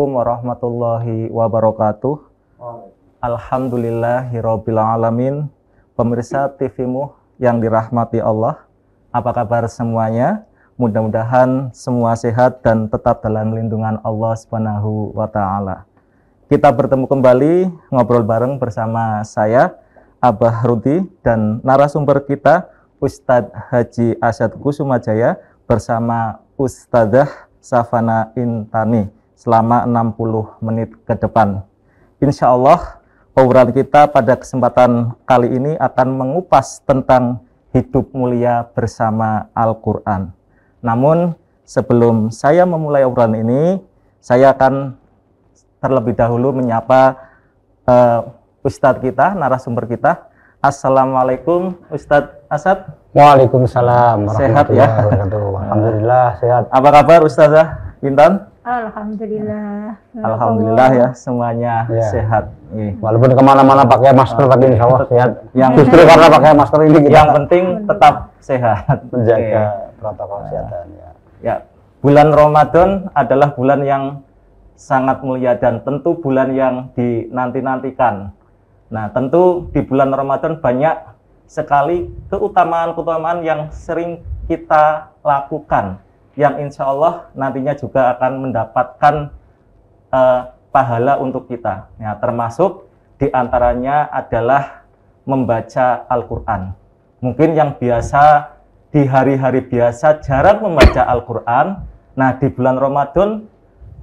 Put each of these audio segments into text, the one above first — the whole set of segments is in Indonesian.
Assalamualaikum warahmatullahi wabarakatuh. Alhamdulillahirabbil alamin. Pemirsa TVMU yang dirahmati Allah, apa kabar semuanya? Mudah-mudahan semua sehat dan tetap dalam lindungan Allah Subhanahu wa taala. Kita bertemu kembali ngobrol bareng bersama saya Abah Rudi dan narasumber kita Ustadz Haji Asyad Kusumajaya bersama Ustadzah Safana Intani selama 60 menit ke depan. Insya Allah, obrolan kita pada kesempatan kali ini akan mengupas tentang hidup mulia bersama Al-Quran. Namun, sebelum saya memulai obrolan ini, saya akan terlebih dahulu menyapa uh, Ustadz kita, narasumber kita. Assalamualaikum Ustadz Asad. Waalaikumsalam. Sehat ya. Alhamdulillah sehat. Apa kabar Ustazah Intan? Alhamdulillah. Alhamdulillah ya semuanya ya. sehat. Iya. Walaupun kemana-mana pakai masker tapi insya Allah sehat. Iya. Yang justru karena pakai masker ini kita yang penting tetap sehat. Menjaga okay. protokol kesehatan ya. Ya bulan Ramadan adalah bulan yang sangat mulia dan tentu bulan yang dinanti-nantikan. Nah tentu di bulan Ramadan banyak sekali keutamaan-keutamaan yang sering kita lakukan yang insya Allah nantinya juga akan mendapatkan uh, pahala untuk kita. Ya, termasuk diantaranya adalah membaca Al-Quran. Mungkin yang biasa di hari-hari biasa jarang membaca Al-Quran. Nah, di bulan Ramadan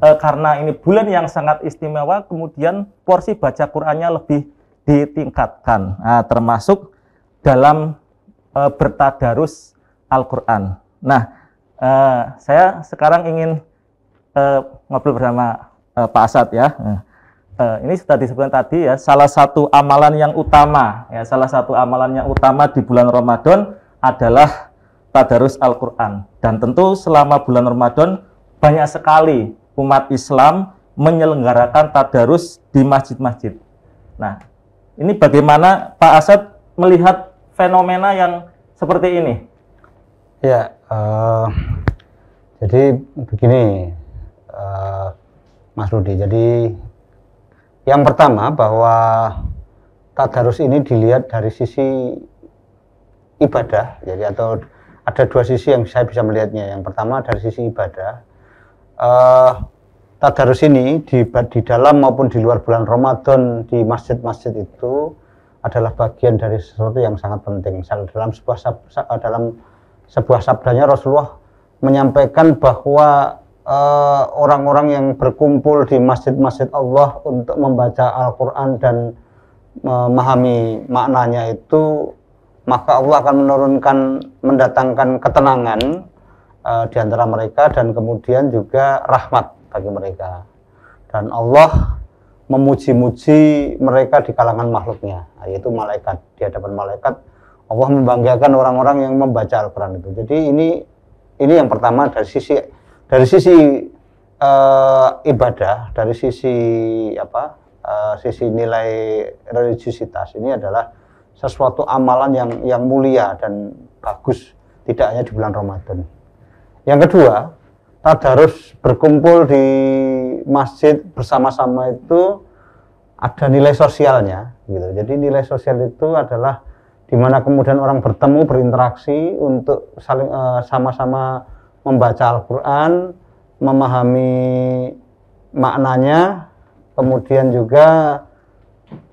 eh, karena ini bulan yang sangat istimewa, kemudian porsi baca Qurannya lebih ditingkatkan, nah, termasuk dalam e, bertadarus Al-Quran. Nah, Uh, saya sekarang ingin uh, ngobrol bersama uh, Pak Asad ya. Uh, ini sudah disebutkan tadi ya, salah satu amalan yang utama ya, salah satu amalan yang utama di bulan Ramadan adalah tadarus Al-Qur'an. Dan tentu selama bulan Ramadan banyak sekali umat Islam menyelenggarakan tadarus di masjid-masjid. Nah, ini bagaimana Pak Asad melihat fenomena yang seperti ini? Ya, uh, jadi begini uh, Mas Rudi jadi yang pertama bahwa tadarus ini dilihat dari sisi ibadah jadi atau ada dua sisi yang saya bisa melihatnya yang pertama dari sisi ibadah uh, tadarus ini di, di dalam maupun di luar bulan Ramadan di masjid-masjid itu adalah bagian dari sesuatu yang sangat penting dalam sebuah dalam sebuah sabdanya Rasulullah menyampaikan bahwa eh, orang-orang uh, yang berkumpul di masjid-masjid Allah untuk membaca Al-Quran dan memahami maknanya itu maka Allah akan menurunkan mendatangkan ketenangan uh, di antara mereka dan kemudian juga rahmat bagi mereka dan Allah memuji-muji mereka di kalangan makhluknya yaitu malaikat di hadapan malaikat Allah membanggakan orang-orang yang membaca Al-Quran itu. Jadi ini ini yang pertama dari sisi dari sisi uh, ibadah, dari sisi apa uh, sisi nilai religiusitas ini adalah sesuatu amalan yang yang mulia dan bagus tidak hanya di bulan Ramadan. Yang kedua, tak tadarus berkumpul di masjid bersama-sama itu ada nilai sosialnya gitu. Jadi nilai sosial itu adalah di mana kemudian orang bertemu berinteraksi untuk saling eh, sama-sama membaca Al-Qur'an, memahami maknanya, kemudian juga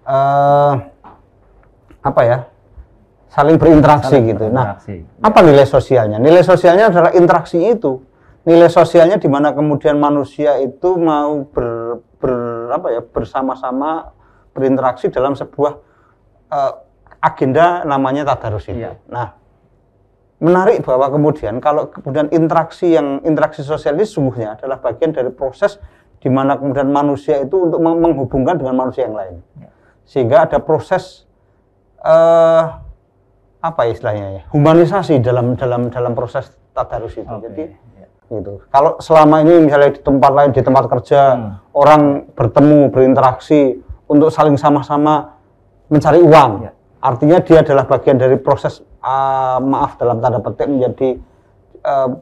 uh, apa ya? saling berinteraksi saling gitu. Nah, berinteraksi. Nah, apa nilai sosialnya? Nilai sosialnya adalah interaksi itu. Nilai sosialnya di mana kemudian manusia itu mau ber, ber apa ya bersama-sama berinteraksi dalam sebuah uh, agenda namanya tadarus itu. Iya. Nah, menarik bahwa kemudian kalau kemudian interaksi yang interaksi sosial ini sungguhnya adalah bagian dari proses di mana kemudian manusia itu untuk menghubungkan dengan manusia yang lain. Iya. Sehingga ada proses uh, apa istilahnya ya? Humanisasi dalam dalam dalam proses tadarus itu. Okay. Jadi iya. gitu. Kalau selama ini misalnya di tempat lain di tempat kerja hmm. orang bertemu berinteraksi untuk saling sama-sama mencari uang. Ya. Artinya dia adalah bagian dari proses uh, maaf dalam tanda petik menjadi uh,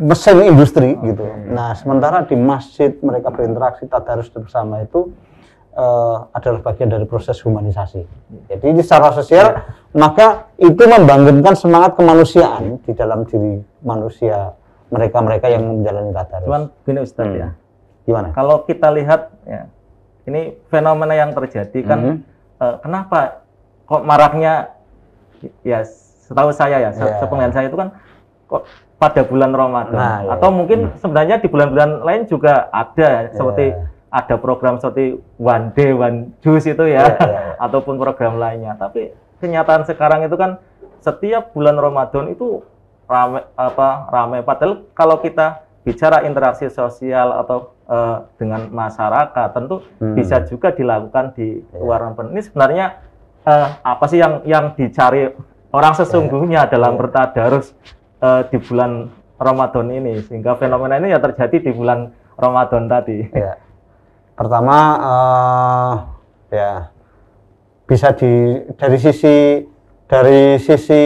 mesin industri okay. gitu. Nah, sementara di masjid mereka berinteraksi tadarus bersama itu uh, adalah bagian dari proses humanisasi. Jadi secara sosial yeah. maka itu membangunkan semangat kemanusiaan di dalam diri manusia mereka-mereka yang menjalani tadarus. Cuman gini Ustaz hmm. ya. Gimana? Kalau kita lihat ya, ini fenomena yang terjadi kan -hmm. Eh, kenapa kok maraknya ya setahu saya ya, yeah. sepengen saya itu kan kok pada bulan Ramadan. Nah, iya. Atau mungkin hmm. sebenarnya di bulan-bulan lain juga ada yeah. seperti ada program seperti one day one juice itu ya yeah, iya. yeah. ataupun program lainnya. Tapi kenyataan sekarang itu kan setiap bulan Ramadan itu rame apa rame padahal kalau kita bicara interaksi sosial atau uh, dengan masyarakat tentu hmm. bisa juga dilakukan di iya. luar yeah. Ini sebenarnya uh, apa sih yang yang dicari orang sesungguhnya yeah. dalam yeah. bertadarus uh, di bulan Ramadan ini sehingga fenomena ini ya terjadi di bulan Ramadan tadi. Ya. Pertama uh, ya bisa di dari sisi dari sisi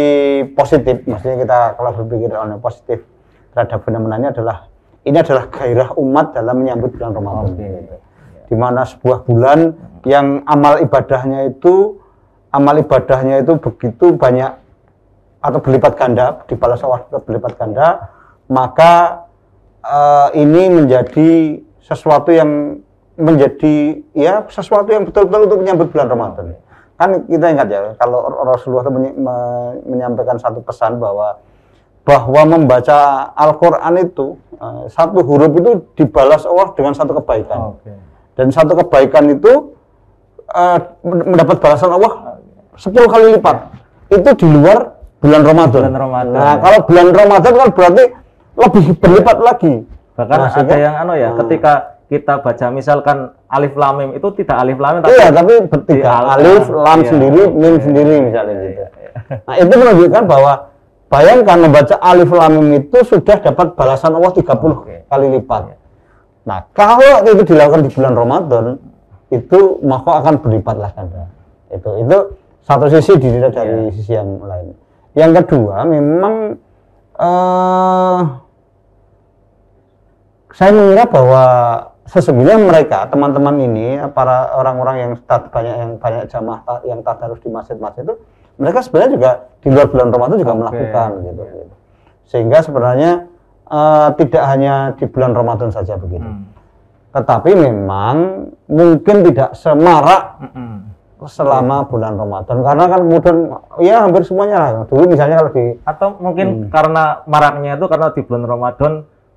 positif maksudnya kita kalau berpikir yang positif terhadap fenomenanya adalah ini adalah gairah umat dalam menyambut bulan Ramadan. Okay. Di mana sebuah bulan yang amal ibadahnya itu amal ibadahnya itu begitu banyak atau berlipat ganda dibalas Allah berlipat ganda maka uh, ini menjadi sesuatu yang menjadi ya sesuatu yang betul-betul untuk menyambut bulan Ramadan kan kita ingat ya kalau Rasulullah itu menyampaikan satu pesan bahwa bahwa membaca Al-Quran itu eh, satu huruf itu dibalas Allah dengan satu kebaikan okay. dan satu kebaikan itu uh, mendapat balasan Allah sepuluh kali lipat. Itu di luar bulan Ramadan. Bulan Ramadan. Nah, kalau bulan Ramadan kan berarti lebih berlipat ya. lagi. Bahkan Maksudnya, ada yang anu ya, hmm. ketika kita baca misalkan alif lamim itu tidak alif lamim tapi Iya, tapi bertiga alif lam iya, sendiri, iya, mim iya, sendiri iya, misalnya iya, gitu. Iya. Nah, itu menunjukkan bahwa bayangkan membaca alif lamim itu sudah dapat balasan Allah 30 okay. kali lipat. Iya. Nah, kalau itu dilakukan di bulan Ramadan itu maka akan berlipat lah Itu itu satu sisi dilihat dari iya. sisi yang lain yang kedua memang uh, saya mengira bahwa sesungguhnya mereka teman-teman ini para orang-orang yang banyak yang banyak jamaah yang tak harus di masjid-masjid itu mereka sebenarnya juga di luar bulan Ramadan juga okay. melakukan gitu, gitu. Sehingga sebenarnya uh, tidak hanya di bulan Ramadan saja begitu. Hmm. Tetapi memang mungkin tidak semarak hmm selama hmm. bulan Ramadan karena kan kemudian ya hampir semuanya lah dulu misalnya kalau di atau mungkin hmm. karena maraknya itu karena di bulan Ramadan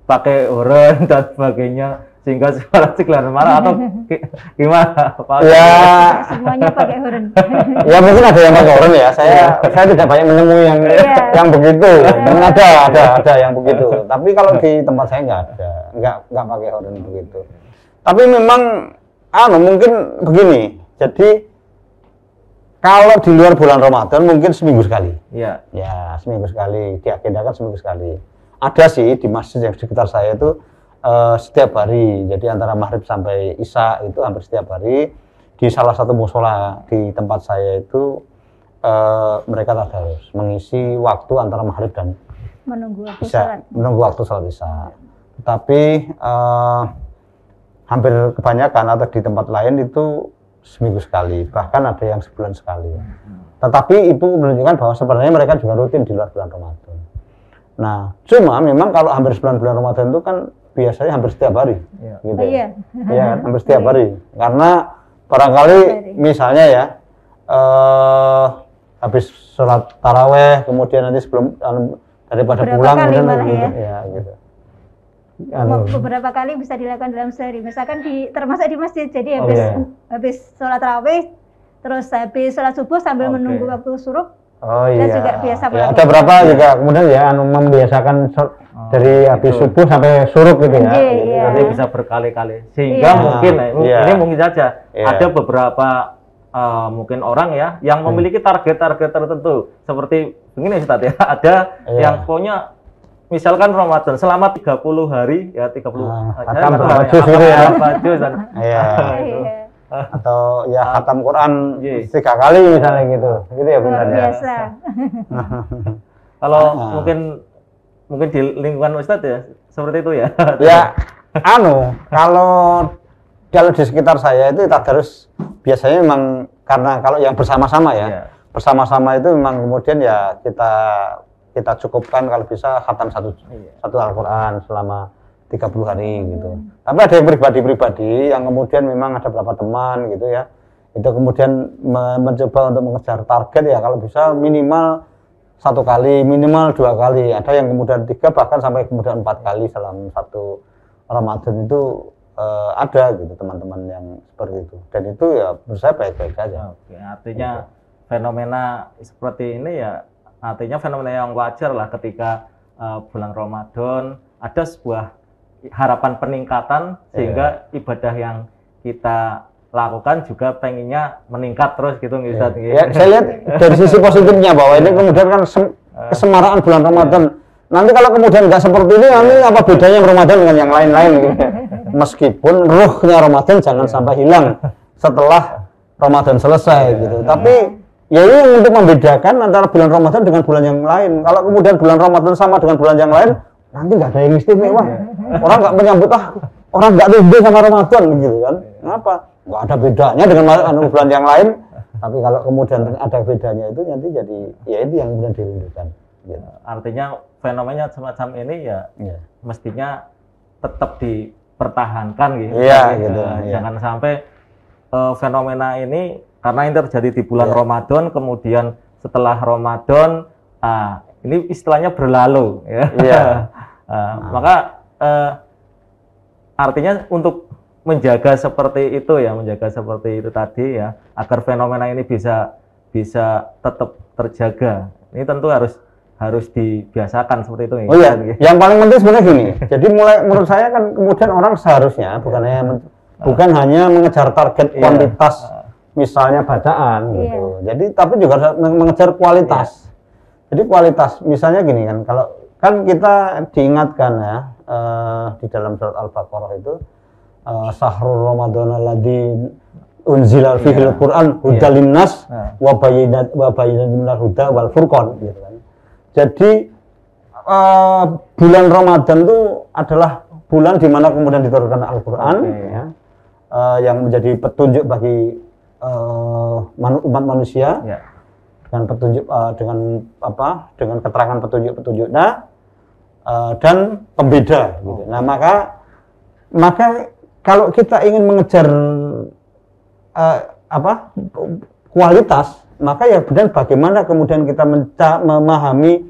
pakai oren dan sebagainya sehingga suara ciklan marah atau gimana Pak? Ya semuanya pakai oren ya mungkin ada yang pakai oren ya. Saya ya. saya tidak banyak menemui yang ya. yang begitu. Mungkin ya. ada ada ada yang begitu. Tapi kalau di tempat saya nggak ada, nggak nggak pakai oren begitu. Tapi memang anu mungkin begini. Jadi kalau di luar bulan Ramadan mungkin seminggu sekali. Iya. Ya, seminggu sekali diagendakan seminggu sekali. Ada sih di masjid yang sekitar saya itu uh, setiap hari. Jadi antara maghrib sampai isya itu hampir setiap hari di salah satu musola di tempat saya itu uh, mereka harus mengisi waktu antara maghrib dan menunggu waktu isya, salat. Menunggu waktu salat isya. Tapi uh, hampir kebanyakan atau di tempat lain itu seminggu sekali, bahkan ada yang sebulan sekali. Hmm. Tetapi itu menunjukkan bahwa sebenarnya mereka juga rutin di luar bulan Ramadan. Nah, cuma memang kalau hampir sebulan bulan Ramadan itu kan biasanya hampir setiap hari, ya. gitu. Oh, iya. Ya, hampir setiap hari. Karena barangkali misalnya ya, eh, habis sholat taraweh, kemudian nanti sebelum anu, daripada Berapa pulang, kemudian, gitu, ya? ya gitu. Anu. Halo. beberapa kali bisa dilakukan dalam sehari. Misalkan di termasuk di masjid. Jadi oh, habis oh, iya. yeah. habis sholat terawih terus habis sholat subuh sambil okay. menunggu waktu suruh, Oh iya. Dan juga biasa ya, ada berapa ya. juga kemudian ya anu, membiasakan sholat oh, dari gitu. subuh sampai suruk gitu ya. Iya. Yeah. Iya. Nanti bisa berkali-kali. Sehingga yeah. mungkin yeah. Iya. ini mungkin saja yeah. ada beberapa uh, mungkin orang ya yang hmm. memiliki target-target tertentu seperti begini ya. Ada yeah. yang pokoknya misalkan Ramadan selama 30 hari ya 30 puluh ah, hari berapa ya, ya. dan iya. Nah, iya. Atau ya khatam ah. Quran iya. tiga kali misalnya gitu. Gitu ya benar ya. kalau Kalau ah. mungkin mungkin di lingkungan Ustadz ya seperti itu ya. ya anu kalau kalau di sekitar saya itu tak terus biasanya memang karena kalau yang bersama-sama ya. Yeah. Bersama-sama itu memang kemudian ya kita kita cukupkan kalau bisa khatam satu iya. satu Al-Qur'an selama 30 hari hmm. gitu. Tapi ada yang pribadi-pribadi yang kemudian memang ada beberapa teman gitu ya. Itu kemudian me mencoba untuk mengejar target ya kalau bisa minimal satu kali, minimal dua kali. Ada yang kemudian tiga bahkan sampai kemudian empat kali dalam satu Ramadan itu uh, ada gitu teman-teman yang seperti itu dan itu ya menurut saya baik-baik aja Oke, artinya gitu. fenomena seperti ini ya artinya fenomena yang wajar lah ketika uh, bulan Ramadan ada sebuah harapan peningkatan sehingga yeah. ibadah yang kita lakukan juga pengennya meningkat terus gitu nggak bisa yeah. saya lihat dari sisi positifnya bahwa ini iya. kemudian kan eh. kesemaraan bulan Ramadan iya. nanti kalau kemudian nggak seperti ini nanti iya. apa bedanya Ramadan dengan yang lain-lain meskipun ruhnya Ramadan jangan sampai hilang setelah Ramadan selesai gitu tapi ya ini untuk membedakan antara bulan Ramadan dengan bulan yang lain. Kalau kemudian bulan Ramadan sama dengan bulan yang lain, nanti nggak ada yang istimewa. Iya. Orang nggak menyambut ah, orang nggak rindu sama Ramadan gitu kan. Iya. Kenapa? Nggak ada bedanya dengan anu, bulan yang lain. Tapi kalau kemudian ada bedanya itu nanti jadi ya itu yang kemudian dirindukan. ya. Artinya fenomena semacam ini ya ya. mestinya tetap dipertahankan gitu. ya, gitu. Ya. Jangan sampai uh, fenomena ini karena ini terjadi di bulan ya. Ramadan, kemudian setelah Ramadan, ah, ini istilahnya berlalu. Ya. ya. ah, nah. Maka eh, artinya untuk menjaga seperti itu ya, menjaga seperti itu tadi ya, agar fenomena ini bisa bisa tetap terjaga. Ini tentu harus harus dibiasakan seperti itu. Ya. Oh iya, gitu ya. yang paling penting sebenarnya gini. jadi mulai menurut saya kan kemudian orang seharusnya bukan ya. hanya bukan hanya mengejar target iya. kuantitas yeah misalnya bacaan iya. gitu. Jadi tapi juga harus mengejar kualitas. Yeah. Jadi kualitas misalnya gini kan kalau kan kita diingatkan ya uh, di dalam surat Al-Baqarah itu uh, eh, sahrul ramadhan ladzi unzila iya. fihi yeah. al-Qur'an iya. hudal linnas wa bayyinat huda wal furqan gitu kan. Jadi uh, bulan Ramadan itu adalah bulan di mana kemudian diturunkan Al-Qur'an okay, ya. uh, yang menjadi petunjuk bagi uh, umat manusia ya. dengan petunjuk uh, dengan apa dengan keterangan petunjuk-petunjuknya uh, dan pembeda gitu. Oh. Nah, maka maka kalau kita ingin mengejar uh, apa kualitas, maka ya benar bagaimana kemudian kita memahami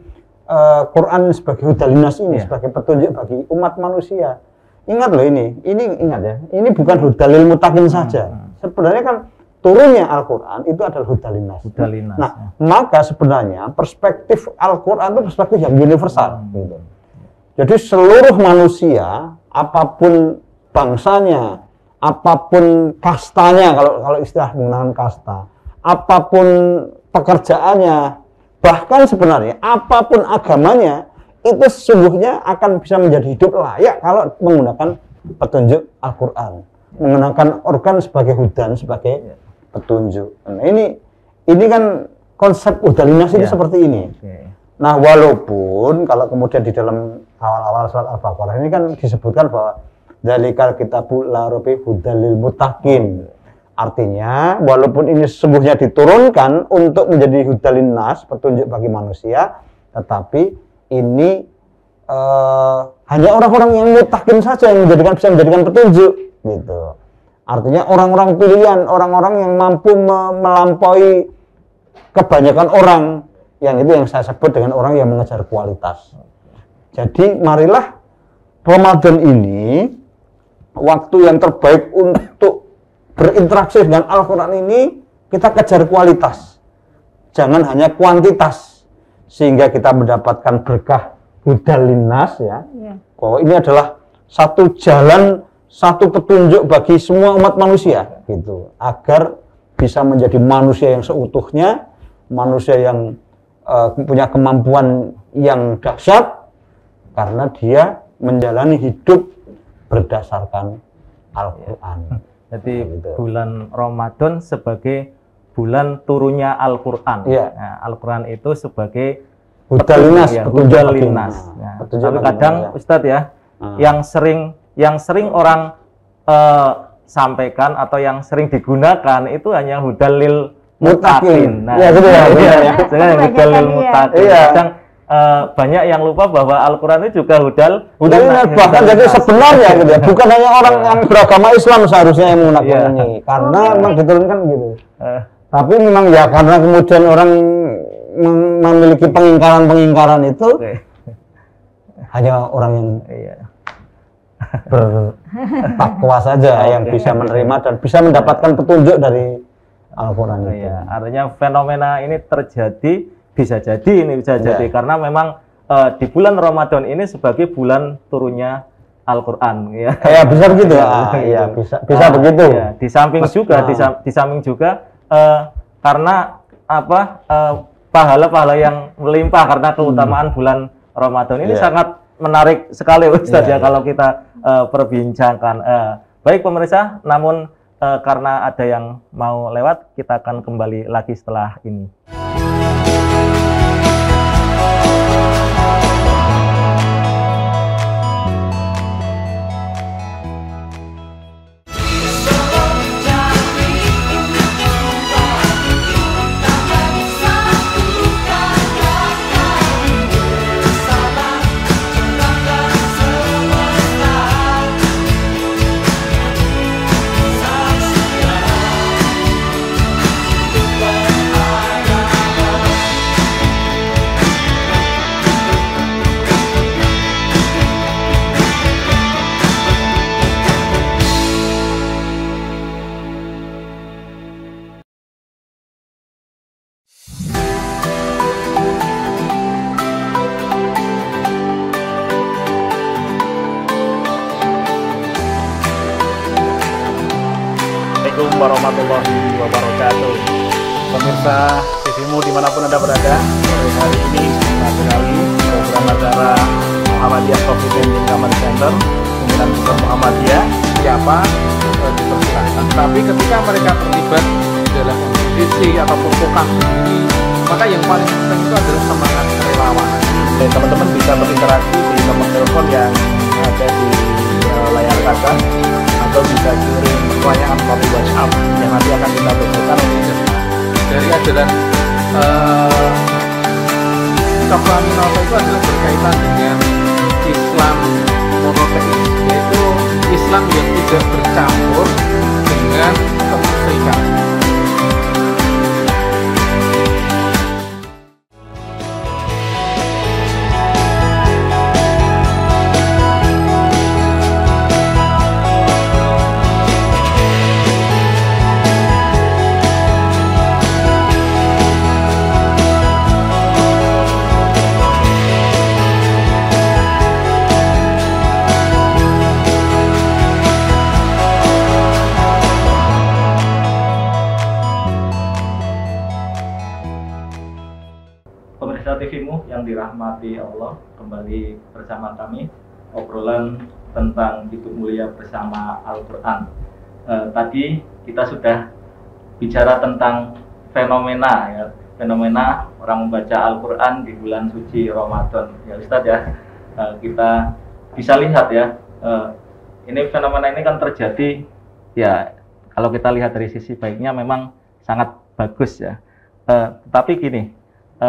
uh, Quran sebagai hudalinas ini, ya. sebagai petunjuk bagi umat manusia. Ingat loh ini, ini ingat ya, ini bukan hmm. hudalil mutakin saja. Hmm. Sebenarnya kan turunnya Al-Quran itu adalah hudalinas. hudalinas nah, ya. maka sebenarnya perspektif Al-Quran itu perspektif yang universal. Hmm. Gitu. Jadi seluruh manusia, apapun bangsanya, apapun kastanya, kalau kalau istilah menggunakan kasta, apapun pekerjaannya, bahkan sebenarnya apapun agamanya, itu sesungguhnya akan bisa menjadi hidup layak kalau menggunakan petunjuk Al-Quran menggunakan organ sebagai hudan sebagai ya petunjuk. Nah, ini ini kan konsep udalinas yeah. itu seperti ini. Okay. Nah, walaupun kalau kemudian di dalam awal-awal surat Al-Baqarah ini kan disebutkan bahwa dalikal kitabul la hudalil mutakin. Artinya, walaupun ini sesungguhnya diturunkan untuk menjadi hudalin nas, petunjuk bagi manusia, tetapi ini uh, hanya orang-orang yang mutakin saja yang menjadikan bisa menjadikan petunjuk gitu. Artinya orang-orang pilihan, orang-orang yang mampu melampaui kebanyakan orang yang itu yang saya sebut dengan orang yang mengejar kualitas. Jadi marilah Ramadan ini waktu yang terbaik untuk berinteraksi dengan Al-Quran ini kita kejar kualitas. Jangan hanya kuantitas sehingga kita mendapatkan berkah budalinas ya. Oh, ini adalah satu jalan satu petunjuk bagi semua umat manusia gitu agar bisa menjadi manusia yang seutuhnya manusia yang uh, punya kemampuan yang dahsyat karena dia menjalani hidup berdasarkan Al-Qur'an. Jadi gitu. bulan Ramadan sebagai bulan turunnya Al-Qur'an. Ya. Nah, Al-Qur'an itu sebagai hudal linas, ya, linas. Ya. Tapi kadang ya. Ustadz ya, hmm. yang sering yang sering orang uh, sampaikan atau yang sering digunakan itu hanya hudalil mutakin. Nah, ya, Yang ya, ya, hudalil mutakin. Iya. Kadang uh, banyak yang lupa bahwa Al-Qur'an itu juga hudal hudal bahkan jadi sebenarnya gitu ya. Bukan hanya orang iya. yang beragama Islam seharusnya yang menggunakan iya. yeah. karena oh, memang diturunkan gitu. Uh. Tapi memang ya karena kemudian orang memiliki pengingkaran-pengingkaran itu okay. hanya orang yang iya bertakwa saja oh, yang iya. bisa menerima dan bisa mendapatkan petunjuk dari Al-Quran oh, itu. Iya, artinya fenomena ini terjadi, bisa jadi ini bisa ya. jadi karena memang uh, di bulan Ramadan ini sebagai bulan turunnya Al-Quran ya. Kayak bisa begitu ya. Ah, gitu. iya, bisa bisa ah, begitu. Ya. Di samping juga di, di samping juga uh, eh, karena apa eh, pahala-pahala uh, yang melimpah karena keutamaan hmm. bulan Ramadan ini yeah. sangat menarik sekali ustadz yeah, ya iya, iya. kalau kita uh, perbincangkan. Uh, baik pemirsa, namun uh, karena ada yang mau lewat, kita akan kembali lagi setelah ini. warahmatullahi wabarakatuh Pemirsa TVmu dimanapun Anda berada Sore hari ini kita lagi program acara Muhammadiyah Covid 19 Kamar Center dengan Besar Muhammadiyah siapa eh, dipersilakan Tapi ketika mereka terlibat dalam kondisi ataupun tukang, Maka yang paling penting itu adalah semangat relawan. Dan teman-teman bisa berinteraksi di nomor telepon yang ada di eh, layar kaca atau bisa kirim pertanyaan melalui WhatsApp yang nanti akan kita berikan dari ajaran uh, novel itu adalah berkaitan dengan Islam monoteis yaitu Islam yang tidak bercampur dengan kemusyrikan bersama kami obrolan tentang hidup mulia bersama Al-Quran. E, tadi kita sudah bicara tentang fenomena ya, fenomena orang membaca Al-Quran di bulan suci Ramadan. Ya Ustadz ya, e, kita bisa lihat ya, e, ini fenomena ini kan terjadi ya kalau kita lihat dari sisi baiknya memang sangat bagus ya. E, tetapi gini, e,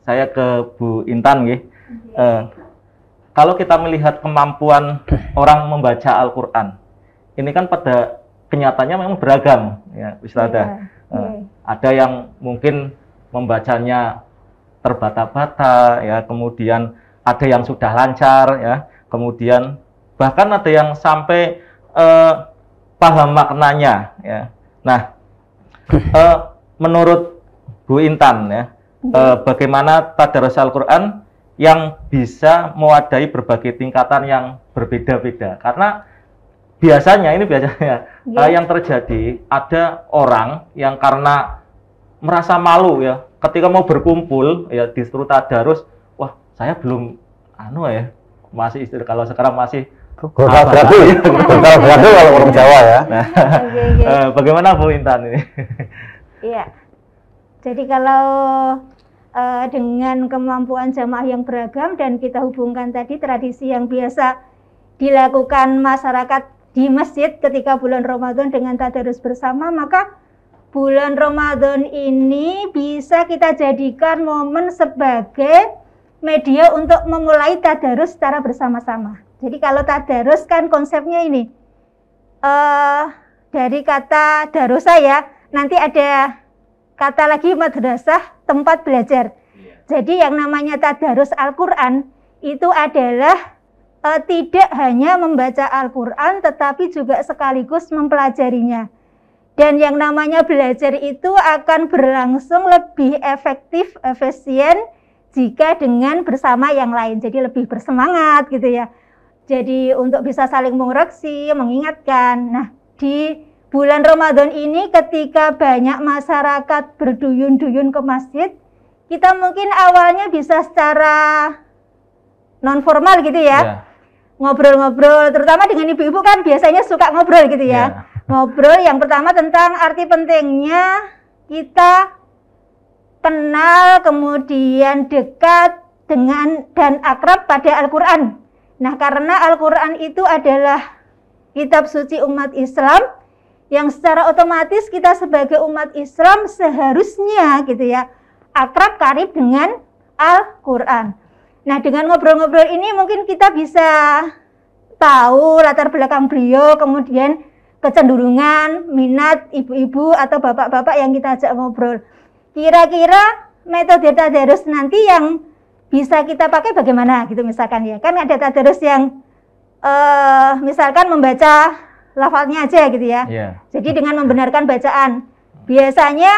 saya ke Bu Intan, gih. Iya. E, kalau kita melihat kemampuan orang membaca Al-Quran, ini kan pada kenyataannya memang beragam, ya, Wisnada. Yeah. Uh, Ada yang mungkin membacanya terbata-bata, ya, kemudian ada yang sudah lancar, ya, kemudian bahkan ada yang sampai uh, paham maknanya, ya. Nah, uh, menurut Bu Intan, ya, uh, bagaimana tadarus Al-Quran yang bisa mewadahi berbagai tingkatan yang berbeda-beda. Karena biasanya ini biasanya yeah. Ya. uh, yang terjadi ada orang yang karena merasa malu ya ketika mau berkumpul ya di tadarus, wah saya belum anu ya masih istri kalau sekarang masih beradu, kalau orang Jawa ya. bagaimana Bu Intan ini? Iya, jadi kalau uh, dengan kemampuan jamaah yang beragam dan kita hubungkan tadi tradisi yang biasa dilakukan masyarakat di masjid ketika bulan Ramadan dengan tadarus bersama, maka bulan Ramadan ini bisa kita jadikan momen sebagai media untuk memulai tadarus secara bersama-sama. Jadi kalau tadarus kan konsepnya ini uh, dari kata darusa ya, nanti ada kata lagi madrasah, tempat belajar. Iya. Jadi yang namanya tadarus Al-Qur'an itu adalah e, tidak hanya membaca Al-Qur'an tetapi juga sekaligus mempelajarinya. Dan yang namanya belajar itu akan berlangsung lebih efektif, efisien jika dengan bersama yang lain. Jadi lebih bersemangat gitu ya. Jadi untuk bisa saling mengoreksi, mengingatkan. Nah, di bulan Ramadan ini ketika banyak masyarakat berduyun-duyun ke masjid, kita mungkin awalnya bisa secara non formal gitu ya. ya. Ngobrol-ngobrol, yeah. terutama dengan ibu-ibu kan biasanya suka ngobrol gitu ya. Yeah. Ngobrol yang pertama tentang arti pentingnya kita kenal kemudian dekat dengan dan akrab pada Al-Qur'an. Nah, karena Al-Qur'an itu adalah kitab suci umat Islam, yang secara otomatis kita sebagai umat Islam seharusnya gitu ya akrab karib dengan Al-Qur'an. Nah, dengan ngobrol-ngobrol ini mungkin kita bisa tahu latar belakang beliau, kemudian kecenderungan, minat ibu-ibu atau bapak-bapak yang kita ajak ngobrol. Kira-kira metode tadarus nanti yang bisa kita pakai bagaimana gitu misalkan ya. Kan ada tadarus yang uh, misalkan membaca lafalnya aja gitu ya. Yeah. Jadi dengan membenarkan bacaan. Biasanya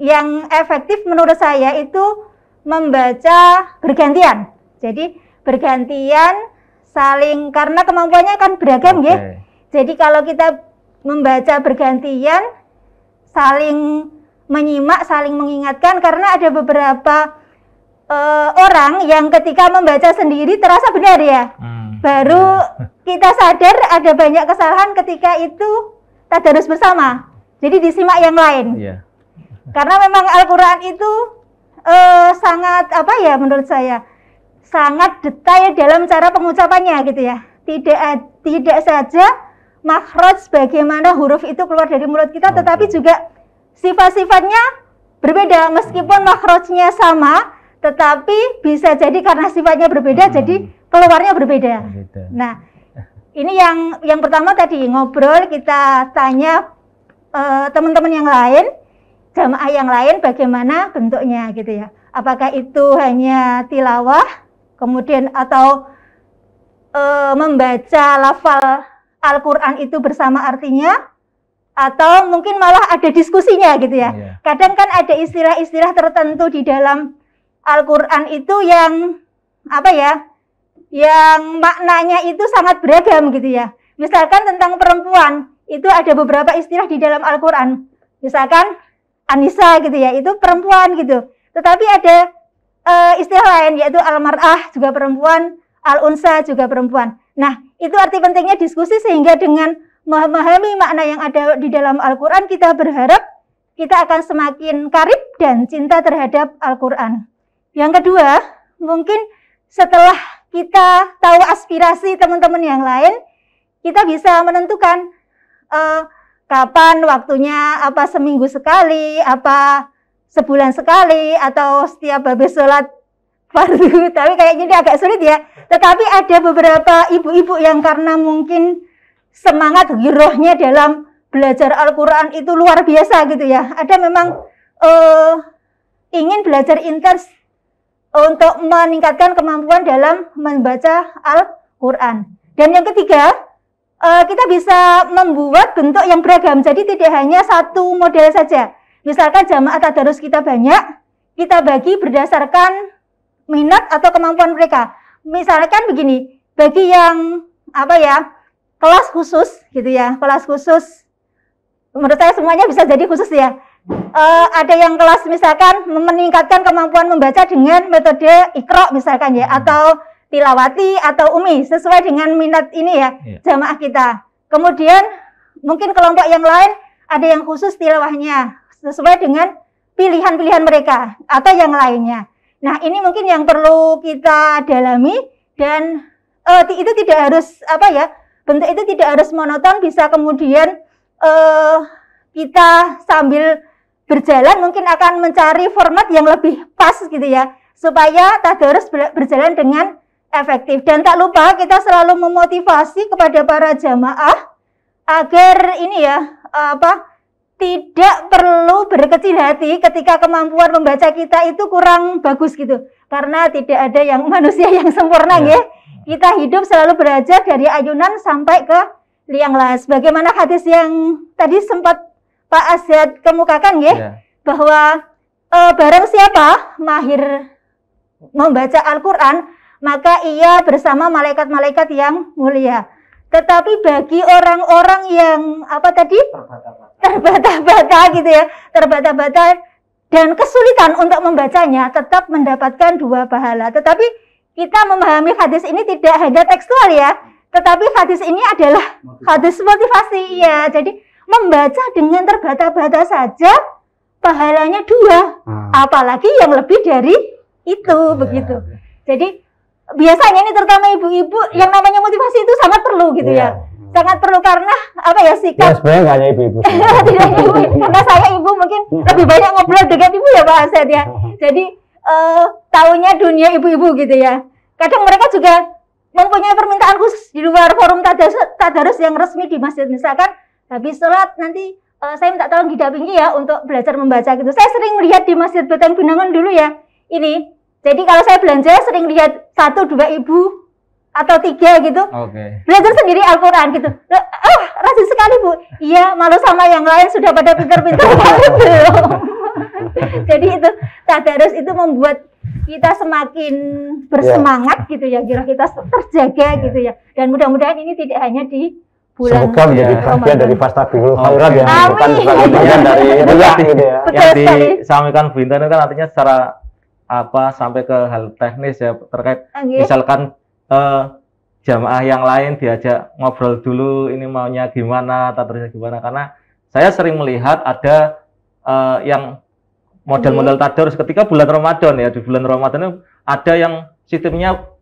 yang efektif menurut saya itu membaca bergantian. Jadi bergantian saling karena kemampuannya kan beragam okay. ya. Jadi kalau kita membaca bergantian saling menyimak, saling mengingatkan karena ada beberapa uh, orang yang ketika membaca sendiri terasa benar ya. Hmm baru kita sadar ada banyak kesalahan ketika itu tadarus bersama. Jadi disimak yang lain. Yeah. Karena memang Al-Qur'an itu uh, sangat apa ya menurut saya sangat detail dalam cara pengucapannya gitu ya. Tidak tidak saja makhraj bagaimana huruf itu keluar dari mulut kita okay. tetapi juga sifat-sifatnya berbeda meskipun makhrajnya sama tetapi bisa jadi karena sifatnya berbeda hmm. jadi keluarnya berbeda. berbeda. Nah, ini yang yang pertama tadi ngobrol kita tanya teman eh, teman-teman yang lain, jamaah yang lain bagaimana bentuknya gitu ya. Apakah itu hanya tilawah kemudian atau uh, membaca lafal Al-Qur'an itu bersama artinya atau mungkin malah ada diskusinya gitu ya. Yeah. Kadang kan ada istilah-istilah tertentu di dalam Al-Qur'an itu yang apa ya? yang maknanya itu sangat beragam gitu ya. Misalkan tentang perempuan, itu ada beberapa istilah di dalam Al-Quran. Misalkan Anissa gitu ya, itu perempuan gitu. Tetapi ada e, istilah lain yaitu Al-Mar'ah juga perempuan, Al-Unsa juga perempuan. Nah, itu arti pentingnya diskusi sehingga dengan memahami makna yang ada di dalam Al-Quran, kita berharap kita akan semakin karib dan cinta terhadap Al-Quran. Yang kedua, mungkin setelah kita tahu aspirasi teman-teman yang lain, kita bisa menentukan uh, kapan waktunya, apa seminggu sekali, apa sebulan sekali, atau setiap habis sholat fardu. Tapi kayaknya ini agak sulit ya. Tetapi ada beberapa ibu-ibu yang karena mungkin semangat girohnya dalam belajar Al-Quran itu luar biasa gitu ya. Ada memang uh, ingin belajar intens untuk meningkatkan kemampuan dalam membaca Al-Quran. Dan yang ketiga, eh, kita bisa membuat bentuk yang beragam. Jadi tidak hanya satu model saja. Misalkan jamaah tadarus kita banyak, kita bagi berdasarkan minat atau kemampuan mereka. Misalkan begini, bagi yang apa ya, kelas khusus gitu ya, kelas khusus. Menurut saya semuanya bisa jadi khusus ya uh, ada yang kelas misalkan meningkatkan kemampuan membaca dengan metode ikro misalkan ya hmm. atau tilawati atau umi sesuai dengan minat ini ya yeah. jamaah kita. Kemudian mungkin kelompok yang lain ada yang khusus tilawahnya sesuai dengan pilihan-pilihan mereka atau yang lainnya. Nah, ini mungkin yang perlu kita dalami dan uh, itu tidak harus apa ya, bentuk itu tidak harus monoton bisa kemudian uh, kita sambil berjalan mungkin akan mencari format yang lebih pas gitu ya supaya tadarus berjalan dengan efektif dan tak lupa kita selalu memotivasi kepada para jamaah agar ini ya apa tidak perlu berkecil hati ketika kemampuan membaca kita itu kurang bagus gitu karena tidak ada yang manusia yang sempurna ya. ya. Kita hidup selalu belajar dari ayunan sampai ke liang las. Bagaimana hadis yang tadi sempat Pak Azad kemukakan ya, yeah. bahwa e, eh, barang siapa mahir membaca Al-Quran, maka ia bersama malaikat-malaikat yang mulia. Tetapi bagi orang-orang yang apa tadi terbata-bata gitu ya, terbata-bata dan kesulitan untuk membacanya tetap mendapatkan dua pahala. Tetapi kita memahami hadis ini tidak hanya tekstual ya, tetapi hadis ini adalah hadis motivasi ya. Jadi Membaca dengan terbata-bata saja pahalanya dua, hmm. apalagi yang lebih dari itu ya, begitu. Iya. Jadi biasanya ini terutama ibu-ibu ya. yang namanya motivasi itu sangat perlu gitu ya. ya. Sangat perlu karena apa ya sikap. Ya sebenarnya hanya ibu-ibu. Tidak ibu, karena saya ibu mungkin iya. lebih banyak ngobrol dengan ibu ya Pak Asad ya. Iya. Jadi uh, tahunya dunia ibu-ibu gitu ya. Kadang mereka juga mempunyai permintaan khusus di luar forum tadarus, tadarus yang resmi di masjid misalkan habis sholat nanti uh, saya minta tolong didampingi ya untuk belajar membaca gitu. Saya sering melihat di Masjid Beteng Binangun dulu ya ini. Jadi kalau saya belanja sering lihat satu dua ibu atau tiga gitu. Okay. Belajar sendiri Al-Quran gitu. Loh, oh, ah, rajin sekali Bu. Iya, malu sama yang lain sudah pada pintar-pintar belum. Jadi itu tadarus itu membuat kita semakin bersemangat yeah. gitu ya, kira kita terjaga yeah. gitu ya. Dan mudah-mudahan ini tidak hanya di bulan semoga menjadi ya. bagian dari pasta biru oh, okay. yang bukan sebagai bagian dari itu ya, yang disampaikan Bu Intan itu kan artinya secara apa sampai ke hal teknis ya terkait okay. misalkan uh, jamaah yang lain diajak ngobrol dulu ini maunya gimana tatarnya gimana karena saya sering melihat ada uh, yang model-model tadarus ketika bulan Ramadan ya di bulan Ramadan ada yang sistemnya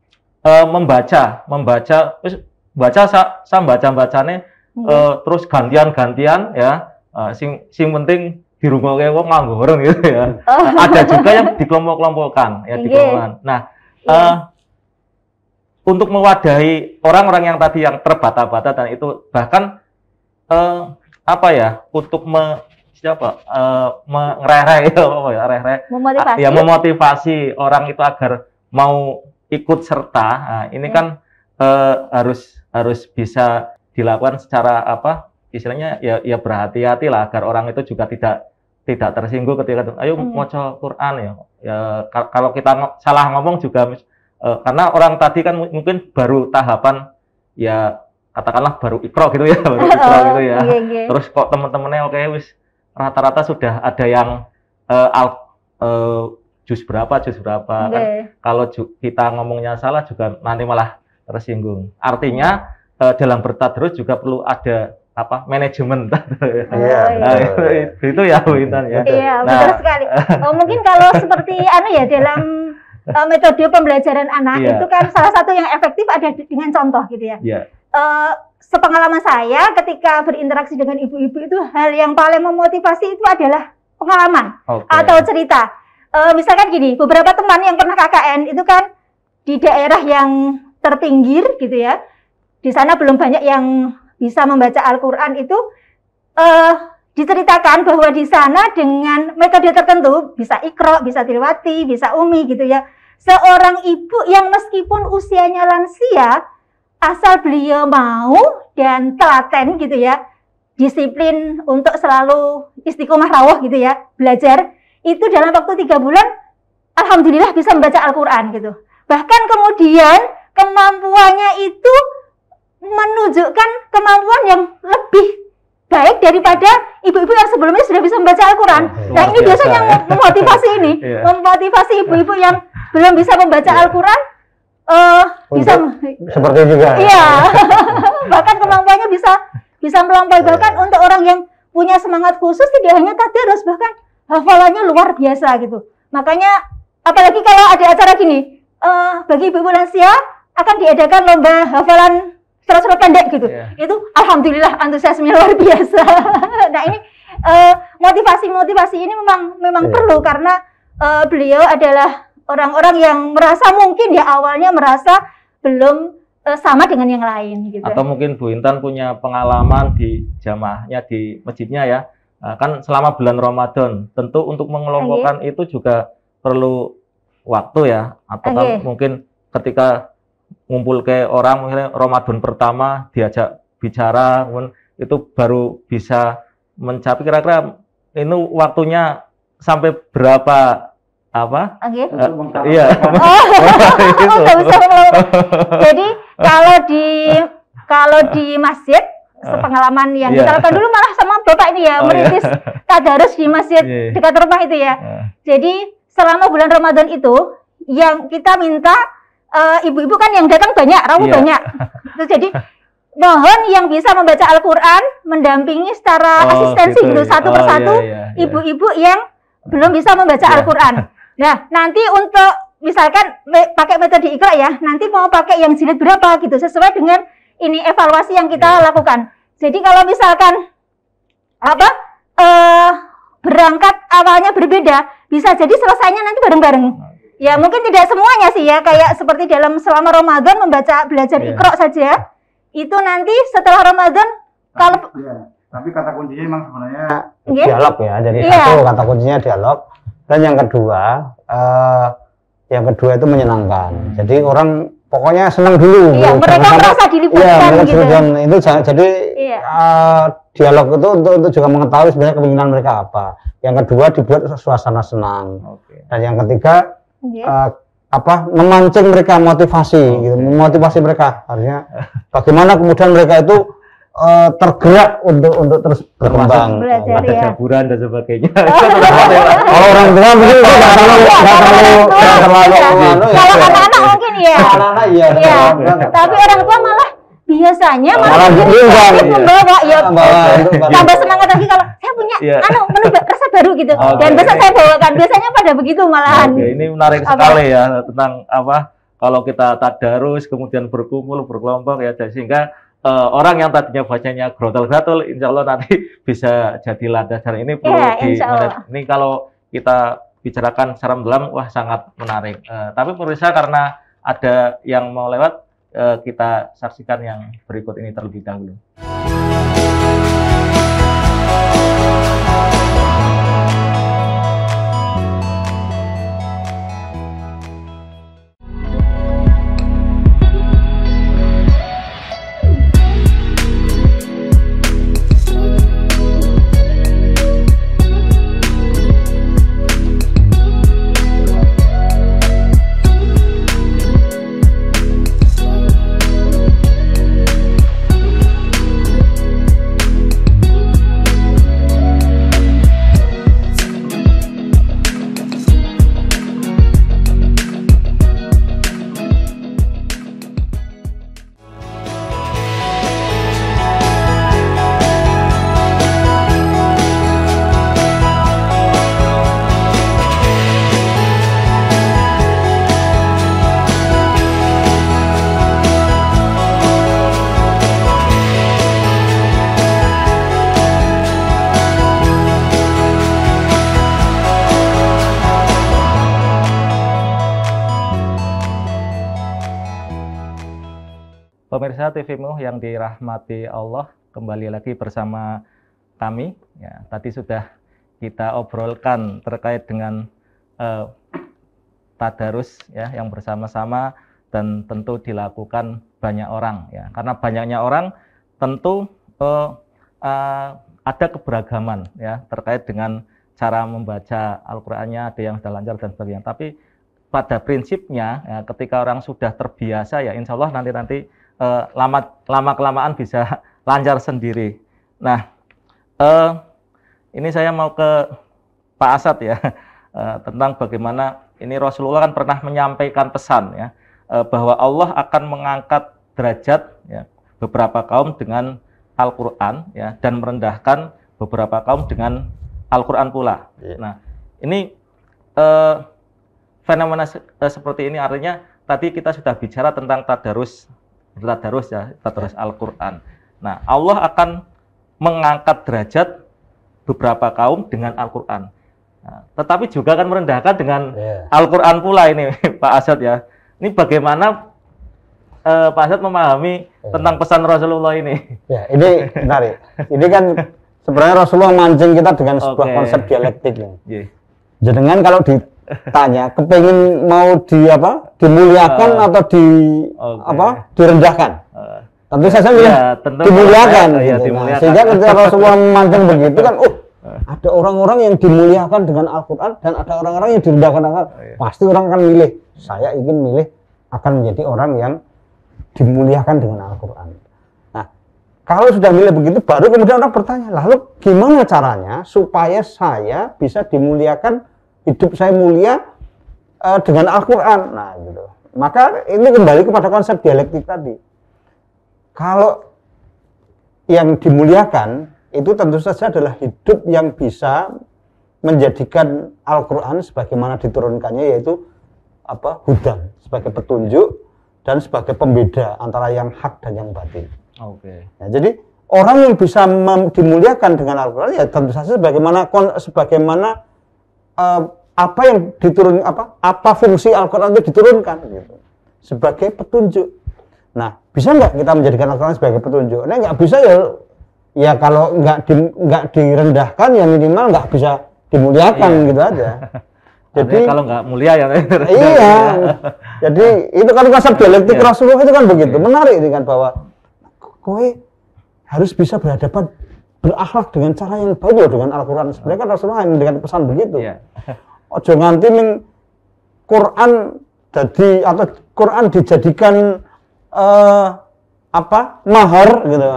uh, membaca membaca baca sa, sa baca bacane hmm. uh, terus gantian gantian ya uh, sing sing penting di rumah kayak gue nganggur gitu ya oh. nah, ada juga yang dikelompok-kelompokkan ya iya. di kelompokan nah yeah. Iya. uh, untuk mewadahi orang-orang yang tadi yang terbata-bata dan itu bahkan uh, apa ya untuk me, siapa uh, mengerai ya apa ya memotivasi. ya memotivasi orang itu agar mau ikut serta nah, ini yeah. kan uh, harus harus bisa dilakukan secara apa istilahnya ya ya berhati-hati lah agar orang itu juga tidak tidak tersinggung ketika ayo hmm. moco Quran ya. ya kalau kita ng salah ngomong juga uh, karena orang tadi kan mungkin baru tahapan ya katakanlah baru ikro gitu ya baru ikro oh, gitu ya iya, iya. terus kok teman-temannya oke okay, wis rata-rata sudah ada yang uh, al uh, eh, jus berapa jus berapa okay. kan kalau kita ngomongnya salah juga nanti malah tersinggung. Artinya uh, dalam bertadarus juga perlu ada apa manajemen yeah. Oh, iya. nah, itu, itu ya Bu Intan ya. Iya, nah, betul sekali. Oh, mungkin kalau seperti anu ya dalam uh, metode pembelajaran anak yeah. itu kan salah satu yang efektif ada dengan contoh gitu ya. Yeah. Iya. Uh, sepengalaman saya ketika berinteraksi dengan ibu-ibu itu hal yang paling memotivasi itu adalah pengalaman okay. atau cerita. Uh, misalkan gini, beberapa teman yang pernah KKN itu kan di daerah yang terpinggir gitu ya. Di sana belum banyak yang bisa membaca Al-Qur'an itu uh, diceritakan bahwa di sana dengan metode tertentu bisa ikro, bisa tilwati, bisa umi gitu ya. Seorang ibu yang meskipun usianya lansia, asal beliau mau dan telaten gitu ya, disiplin untuk selalu istiqomah rawuh gitu ya, belajar, itu dalam waktu tiga bulan, Alhamdulillah bisa membaca Al-Quran gitu. Bahkan kemudian kemampuannya itu menunjukkan kemampuan yang lebih baik daripada ibu-ibu yang sebelumnya sudah bisa membaca Al-Quran. Oh, nah ini biasanya ya. memotivasi ini, yeah. memotivasi ibu-ibu yang belum bisa membaca iya. Al-Quran, uh, bisa seperti juga. Ya. Iya, bahkan kemampuannya bisa bisa melampaui iya. bahkan untuk orang yang punya semangat khusus tidak hanya tadarus bahkan hafalannya luar biasa gitu. Makanya apalagi kalau ada acara gini, uh, bagi ibu-ibu lansia akan diadakan lomba hafalan surat-surat pendek gitu. Yeah. Itu alhamdulillah antusiasme luar biasa. nah ini eh, motivasi-motivasi uh, ini memang memang yeah. perlu karena uh, beliau adalah orang-orang yang merasa mungkin ya awalnya merasa belum uh, sama dengan yang lain gitu. Atau mungkin Bu Intan punya pengalaman di jamaahnya di masjidnya ya. Nah, kan selama bulan Ramadan, tentu untuk mengelompokkan okay. Iya. itu juga perlu waktu ya atau okay. kan iya. mungkin ketika ngumpul ke orang misalnya Ramadan pertama diajak bicara itu baru bisa mencapai kira-kira ini waktunya sampai berapa apa? Oke. Okay. Uh, iya. Oh, Jadi kalau di kalau di masjid eh. sepengalaman yang yeah. diterapkan dulu malah sama bapak ini ya oh, merintis iya. yeah. tadarus di masjid yeah. Iya. dekat rumah itu ya. Yeah. Jadi selama bulan Ramadan itu yang kita minta Eh, ibu-ibu uh, kan yang datang banyak, rawuh yeah. banyak. Terus jadi mohon yang bisa membaca Al-Qur'an mendampingi secara oh, asistensi gitu, gitu ya. satu oh, persatu yeah, yeah, iya. ibu-ibu yang belum bisa membaca iya. Al-Qur'an. Nah, nanti untuk misalkan me pakai metode Iqra ya, nanti mau pakai yang jilid berapa gitu sesuai dengan ini evaluasi yang kita iya. lakukan. Jadi kalau misalkan apa uh, berangkat awalnya berbeda, bisa jadi selesainya nanti bareng-bareng nah, Ya mungkin tidak semuanya sih ya, kayak seperti dalam selama Ramadan membaca belajar yeah. ikro saja. Ya. Itu nanti setelah Ramadan kalau yeah. tapi kata kuncinya memang sebenarnya yeah. dialog ya. Jadi yeah. Iya. satu kata kuncinya dialog dan yang kedua uh, yang kedua itu menyenangkan. Jadi orang pokoknya senang dulu. yeah, mereka sama, merasa iya, diliputkan yeah, gitu. Ya. Dan itu jadi yeah. Iya. uh, dialog itu untuk untuk juga mengetahui sebenarnya keinginan mereka apa. Yang kedua dibuat suasana senang. Okay. Dan yang ketiga yeah. Iya. uh, apa memancing mereka motivasi okay. gitu memotivasi mereka artinya bagaimana kemudian mereka itu uh, tergerak untuk untuk terus berkembang ada iya. campuran dan sebagainya ya, kalau orang tua mungkin nggak terlalu nggak terlalu nggak terlalu kalau anak-anak mungkin ya iya. iya tapi orang tua malah biasanya malah menyumbang gitu, membawa ya gitu, tambah semangat lagi kalau saya punya yeah. anu menu rasa baru gitu okay. dan besok saya bawakan biasanya pada begitu malahan okay. ini menarik apa? sekali ya tentang apa kalau kita tadarus kemudian berkumpul berkelompok ya sehingga uh, orang yang tadinya bacanya grotel grotol insya Allah nanti bisa jadi landasan ini perlu yeah, di ini kalau kita bicarakan secara dalam, wah sangat menarik uh, tapi pemirsa karena ada yang mau lewat Eh, kita saksikan yang berikut ini terlebih dahulu. yang dirahmati Allah kembali lagi bersama kami. Ya, tadi sudah kita obrolkan terkait dengan uh, tadarus ya yang bersama-sama dan tentu dilakukan banyak orang ya. Karena banyaknya orang tentu uh, uh, ada keberagaman ya terkait dengan cara membaca Al-Qur'annya, ada yang sudah lancar dan sebagainya. Tapi pada prinsipnya ya, ketika orang sudah terbiasa ya insya Allah nanti nanti eh, lama lama kelamaan bisa lancar sendiri. Nah, eh, ini saya mau ke Pak Asad ya eh, tentang bagaimana ini Rasulullah kan pernah menyampaikan pesan ya eh, bahwa Allah akan mengangkat derajat ya, beberapa kaum dengan Al-Qur'an ya dan merendahkan beberapa kaum dengan Al-Qur'an pula. Yeah. Nah, ini eh, fenomena se eh, seperti ini artinya tadi kita sudah bicara tentang tadarus tadarus ya, tadarus Al-Qur'an. Nah, Allah akan mengangkat derajat beberapa kaum dengan Al-Qur'an. Nah, tetapi juga akan merendahkan dengan ya. Al-Qur'an pula ini Pak Asad ya. Ini bagaimana uh, Pak Asad memahami ya. tentang pesan Rasulullah ini? Ya, ini menarik. ini kan sebenarnya Rasulullah mancing kita dengan sebuah okay. konsep dialektik. Ya. Jadi dengan kalau di tanya kepingin mau di apa dimuliakan uh, atau di okay. apa direndahkan uh, ah. tentu saya saya ya, tentu dimuliakan, ya, gitu. ya, dimuliakan. Nah, sehingga ketika Rasulullah memancing begitu kan uh, ah. ada orang-orang yang dimuliakan dengan Al-Quran dan ada orang-orang yang direndahkan oh, iya. pasti orang akan milih saya ingin milih akan menjadi orang yang dimuliakan dengan Al-Quran nah kalau sudah milih begitu baru kemudian orang bertanya lalu gimana caranya supaya saya bisa dimuliakan hidup saya mulia uh, dengan Al-Quran. Nah, gitu. Maka ini kembali kepada konsep dialektik tadi. Kalau yang dimuliakan itu tentu saja adalah hidup yang bisa menjadikan Al-Quran sebagaimana diturunkannya yaitu apa hudan sebagai petunjuk dan sebagai pembeda antara yang hak dan yang batin. Oke. Okay. Ya, nah, jadi orang yang bisa mem- dimuliakan dengan Al-Quran ya tentu saja sebagaimana kon- sebagaimana uh, apa yang diturun apa apa fungsi Al-Qur'an itu diturunkan gitu. Sebagai petunjuk. Nah, bisa nggak kita menjadikan Al-Qur'an sebagai petunjuk? Nah, nggak bisa ya ya kalau nggak di, nggak direndahkan ya minimal nggak bisa dimuliakan iya. gitu aja. Jadi Artinya kalau nggak mulia ya gitu iya. Ya. Jadi itu kan kasar dialektik iya. Rasulullah itu kan begitu. Iya. Menarik ini kan bahwa kowe harus bisa berhadapan berakhlak dengan cara yang baik ya, dengan Al-Quran. Sebenarnya kan Rasulullah yang dengan pesan begitu. Iya. Ojo nganti ning Quran jadi atau Quran dijadikan uh, apa mahar gitu.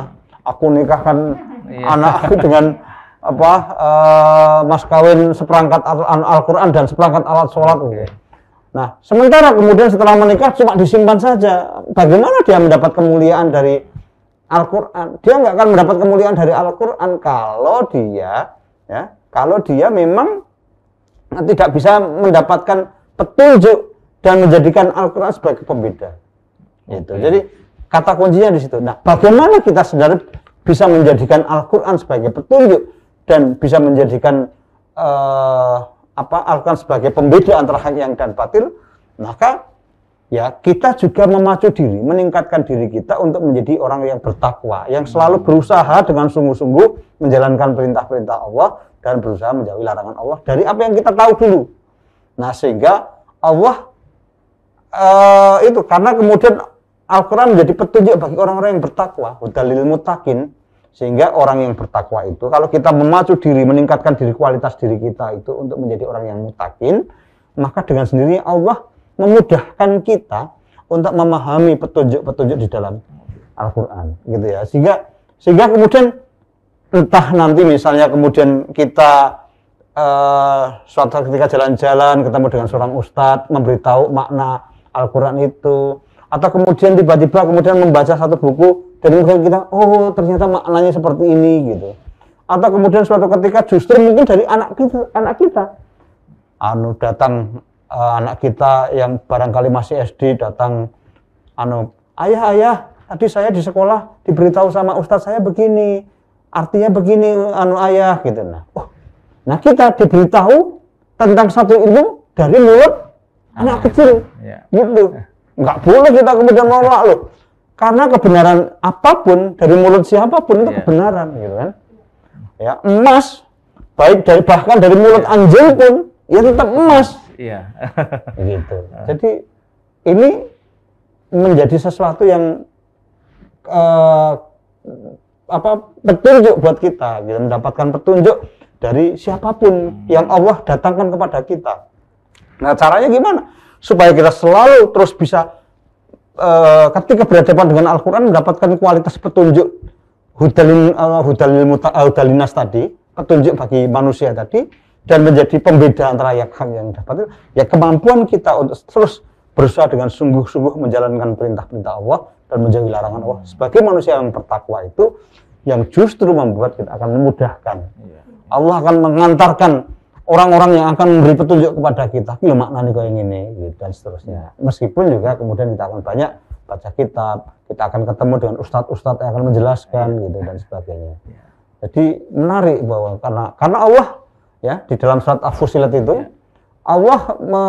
Aku nikahkan iya. anakku dengan apa uh, mas kawin seperangkat Al-Quran dan seperangkat alat sholat. Okay. Nah, sementara kemudian setelah menikah cuma disimpan saja. Bagaimana dia mendapat kemuliaan dari Al-Quran? Dia nggak akan mendapat kemuliaan dari Al-Quran kalau dia, ya, kalau dia memang tidak bisa mendapatkan petunjuk dan menjadikan Al-Quran sebagai pembeda. Itu. Jadi kata kuncinya di situ. Nah, bagaimana kita sendiri bisa menjadikan Al-Quran sebagai petunjuk dan bisa menjadikan uh, apa Al-Quran sebagai pembeda antara hak yang dan patil? Maka ya kita juga memacu diri, meningkatkan diri kita untuk menjadi orang yang bertakwa, yang selalu berusaha dengan sungguh-sungguh menjalankan perintah-perintah Allah, dan berusaha menjauhi larangan Allah dari apa yang kita tahu dulu. Nah, sehingga Allah uh, itu karena kemudian Al-Qur'an menjadi petunjuk bagi orang-orang yang bertakwa, dalil mutakin, sehingga orang yang bertakwa itu kalau kita memacu diri, meningkatkan diri kualitas diri kita itu untuk menjadi orang yang mutakin, maka dengan sendirinya Allah memudahkan kita untuk memahami petunjuk-petunjuk di dalam Al-Qur'an, gitu ya. Sehingga sehingga kemudian entah nanti misalnya kemudian kita uh, suatu ketika jalan-jalan ketemu dengan seorang ustadz memberitahu makna Al-Quran itu atau kemudian tiba-tiba kemudian membaca satu buku dan kemudian kita oh ternyata maknanya seperti ini gitu atau kemudian suatu ketika justru mungkin dari anak kita anak kita anu datang uh, anak kita yang barangkali masih SD datang anu ayah ayah tadi saya di sekolah diberitahu sama ustadz saya begini artinya begini anu ayah gitu nah oh, nah kita diberitahu tentang satu ilmu dari mulut ah, anak kecil ya. gitu nggak boleh kita kemudian nolak loh karena kebenaran apapun dari mulut siapapun itu ya. kebenaran gitu kan ya emas baik dari bahkan dari mulut ya. anjing pun ya tetap emas iya gitu ah. jadi ini menjadi sesuatu yang uh, apa petunjuk buat kita gitu mendapatkan petunjuk dari siapapun yang Allah datangkan kepada kita nah caranya gimana supaya kita selalu terus bisa e, ketika berhadapan dengan Al-Quran mendapatkan kualitas petunjuk hudalin uh, eh, hudalin uh, eh, hudalinas tadi petunjuk bagi manusia tadi dan menjadi pembeda antara yang yang dapat ya kemampuan kita untuk terus berusaha dengan sungguh-sungguh menjalankan perintah-perintah Allah dan menjauhi larangan Allah sebagai manusia yang bertakwa itu yang justru membuat kita akan memudahkan. Iya. Allah akan mengantarkan orang-orang yang akan memberi petunjuk kepada kita. Ya makna nih kau ingin ini gitu, dan seterusnya. Iya. Meskipun juga kemudian kita akan banyak baca kitab, kita akan ketemu dengan ustadz-ustadz yang akan menjelaskan iya. gitu dan sebagainya. Jadi menarik bahwa karena karena Allah ya di dalam surat Al-Fusilat itu Allah me,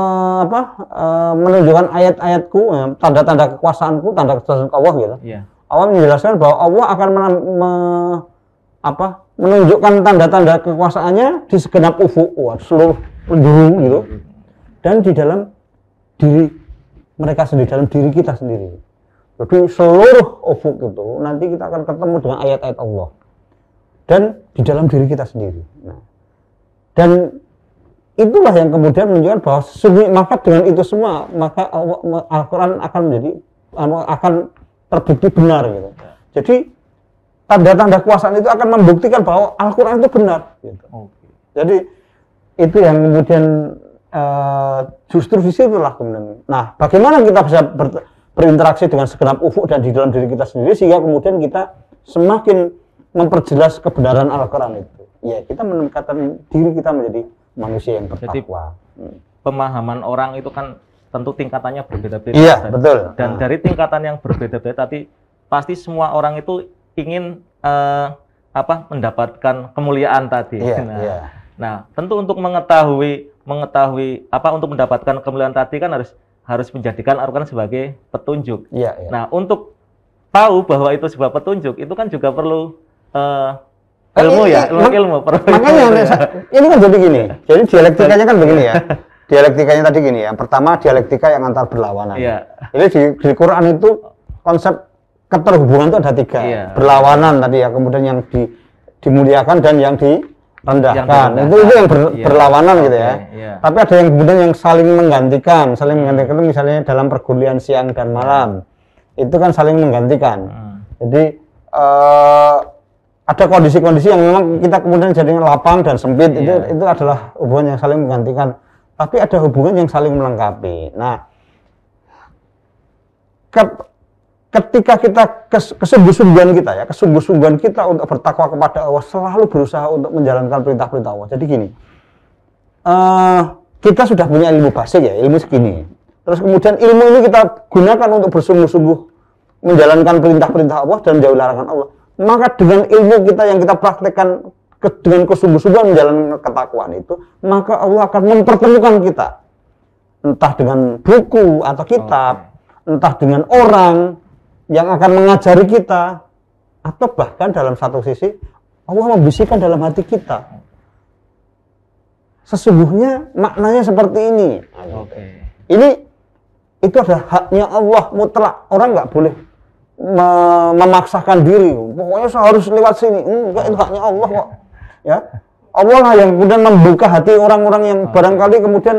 apa, e, menunjukkan ayat-ayatku, ya, tanda-tanda kekuasaanku, tanda kekuasaan Allah gitu. Yeah Allah menjelaskan bahwa Allah akan menam, me, apa, menunjukkan tanda-tanda kekuasaannya di segenap ufuk, seluruh penjuru gitu, dan di dalam diri mereka sendiri, dalam diri kita sendiri. Jadi seluruh ufuk itu nanti kita akan ketemu dengan ayat-ayat Allah dan di dalam diri kita sendiri. Nah, dan itulah yang kemudian menunjukkan bahwa sesungguhnya maka dengan itu semua maka Al-Quran akan menjadi anu, akan terbukti benar gitu. Jadi tanda-tanda kekuasaan itu akan membuktikan bahwa Al-Qur'an itu benar gitu. Jadi itu yang kemudian uh, justru lah kemudian. Nah, bagaimana kita bisa ber berinteraksi dengan segenap ufuk dan di dalam diri kita sendiri sehingga kemudian kita semakin memperjelas kebenaran Al-Qur'an itu. Ya, kita meningkatkan diri kita menjadi manusia yang bertakwa. Jadi, hmm. pemahaman orang itu kan tentu tingkatannya berbeda-beda. Iya, dan, betul. Dan hmm. dari tingkatan yang berbeda-beda tadi pasti semua orang itu ingin uh, apa mendapatkan kemuliaan tadi. Iya, nah, iya. nah, tentu untuk mengetahui mengetahui apa untuk mendapatkan kemuliaan tadi kan harus harus menjadikan al sebagai petunjuk. Iya, iya. Nah, untuk tahu bahwa itu sebuah petunjuk itu kan juga perlu uh, ilmu eh, ya, ilmu ilmu. Makanya ilmu, ya. ini kan jadi gini. Jadi dialektikanya kan begini ya. dialektikanya tadi gini ya. Pertama dialektika yang antar berlawanan. Iya. Jadi di, di Quran itu konsep keterhubungan itu ada tiga. Iya. Berlawanan tadi ya. Kemudian yang di, dimuliakan dan yang direndahkan. Yang Itu itu yang ber, iya. berlawanan gitu ya. Iya. Tapi ada yang kemudian yang saling menggantikan. Saling menggantikan itu misalnya dalam pergulian siang dan iya. malam. Itu kan saling menggantikan. Hmm. Jadi uh, ada kondisi-kondisi yang memang kita kemudian jadi lapang dan sempit iya. itu itu adalah hubungan yang saling menggantikan tapi ada hubungan yang saling melengkapi. Nah, ketika kita kes, kesungguh-sungguhan kita ya, kesungguh-sungguhan kita untuk bertakwa kepada Allah selalu berusaha untuk menjalankan perintah-perintah Allah. Jadi gini, uh, kita sudah punya ilmu basic ya, ilmu segini. Terus kemudian ilmu ini kita gunakan untuk bersungguh-sungguh menjalankan perintah-perintah Allah dan jauh larangan Allah. Maka dengan ilmu kita yang kita praktekkan dengan kesungguh-sungguhan menjalankan ketakwaan itu, maka Allah akan mempertemukan kita. Entah dengan buku atau kitab, okay. entah dengan orang yang akan mengajari kita, atau bahkan dalam satu sisi, Allah membisikkan dalam hati kita. Sesungguhnya maknanya seperti ini. Okay. Ini itu adalah haknya Allah mutlak. Orang nggak boleh memaksakan diri. Pokoknya saya harus lewat sini. Enggak, itu haknya Allah kok ya Allah lah yang kemudian membuka hati orang-orang yang ah. barangkali kemudian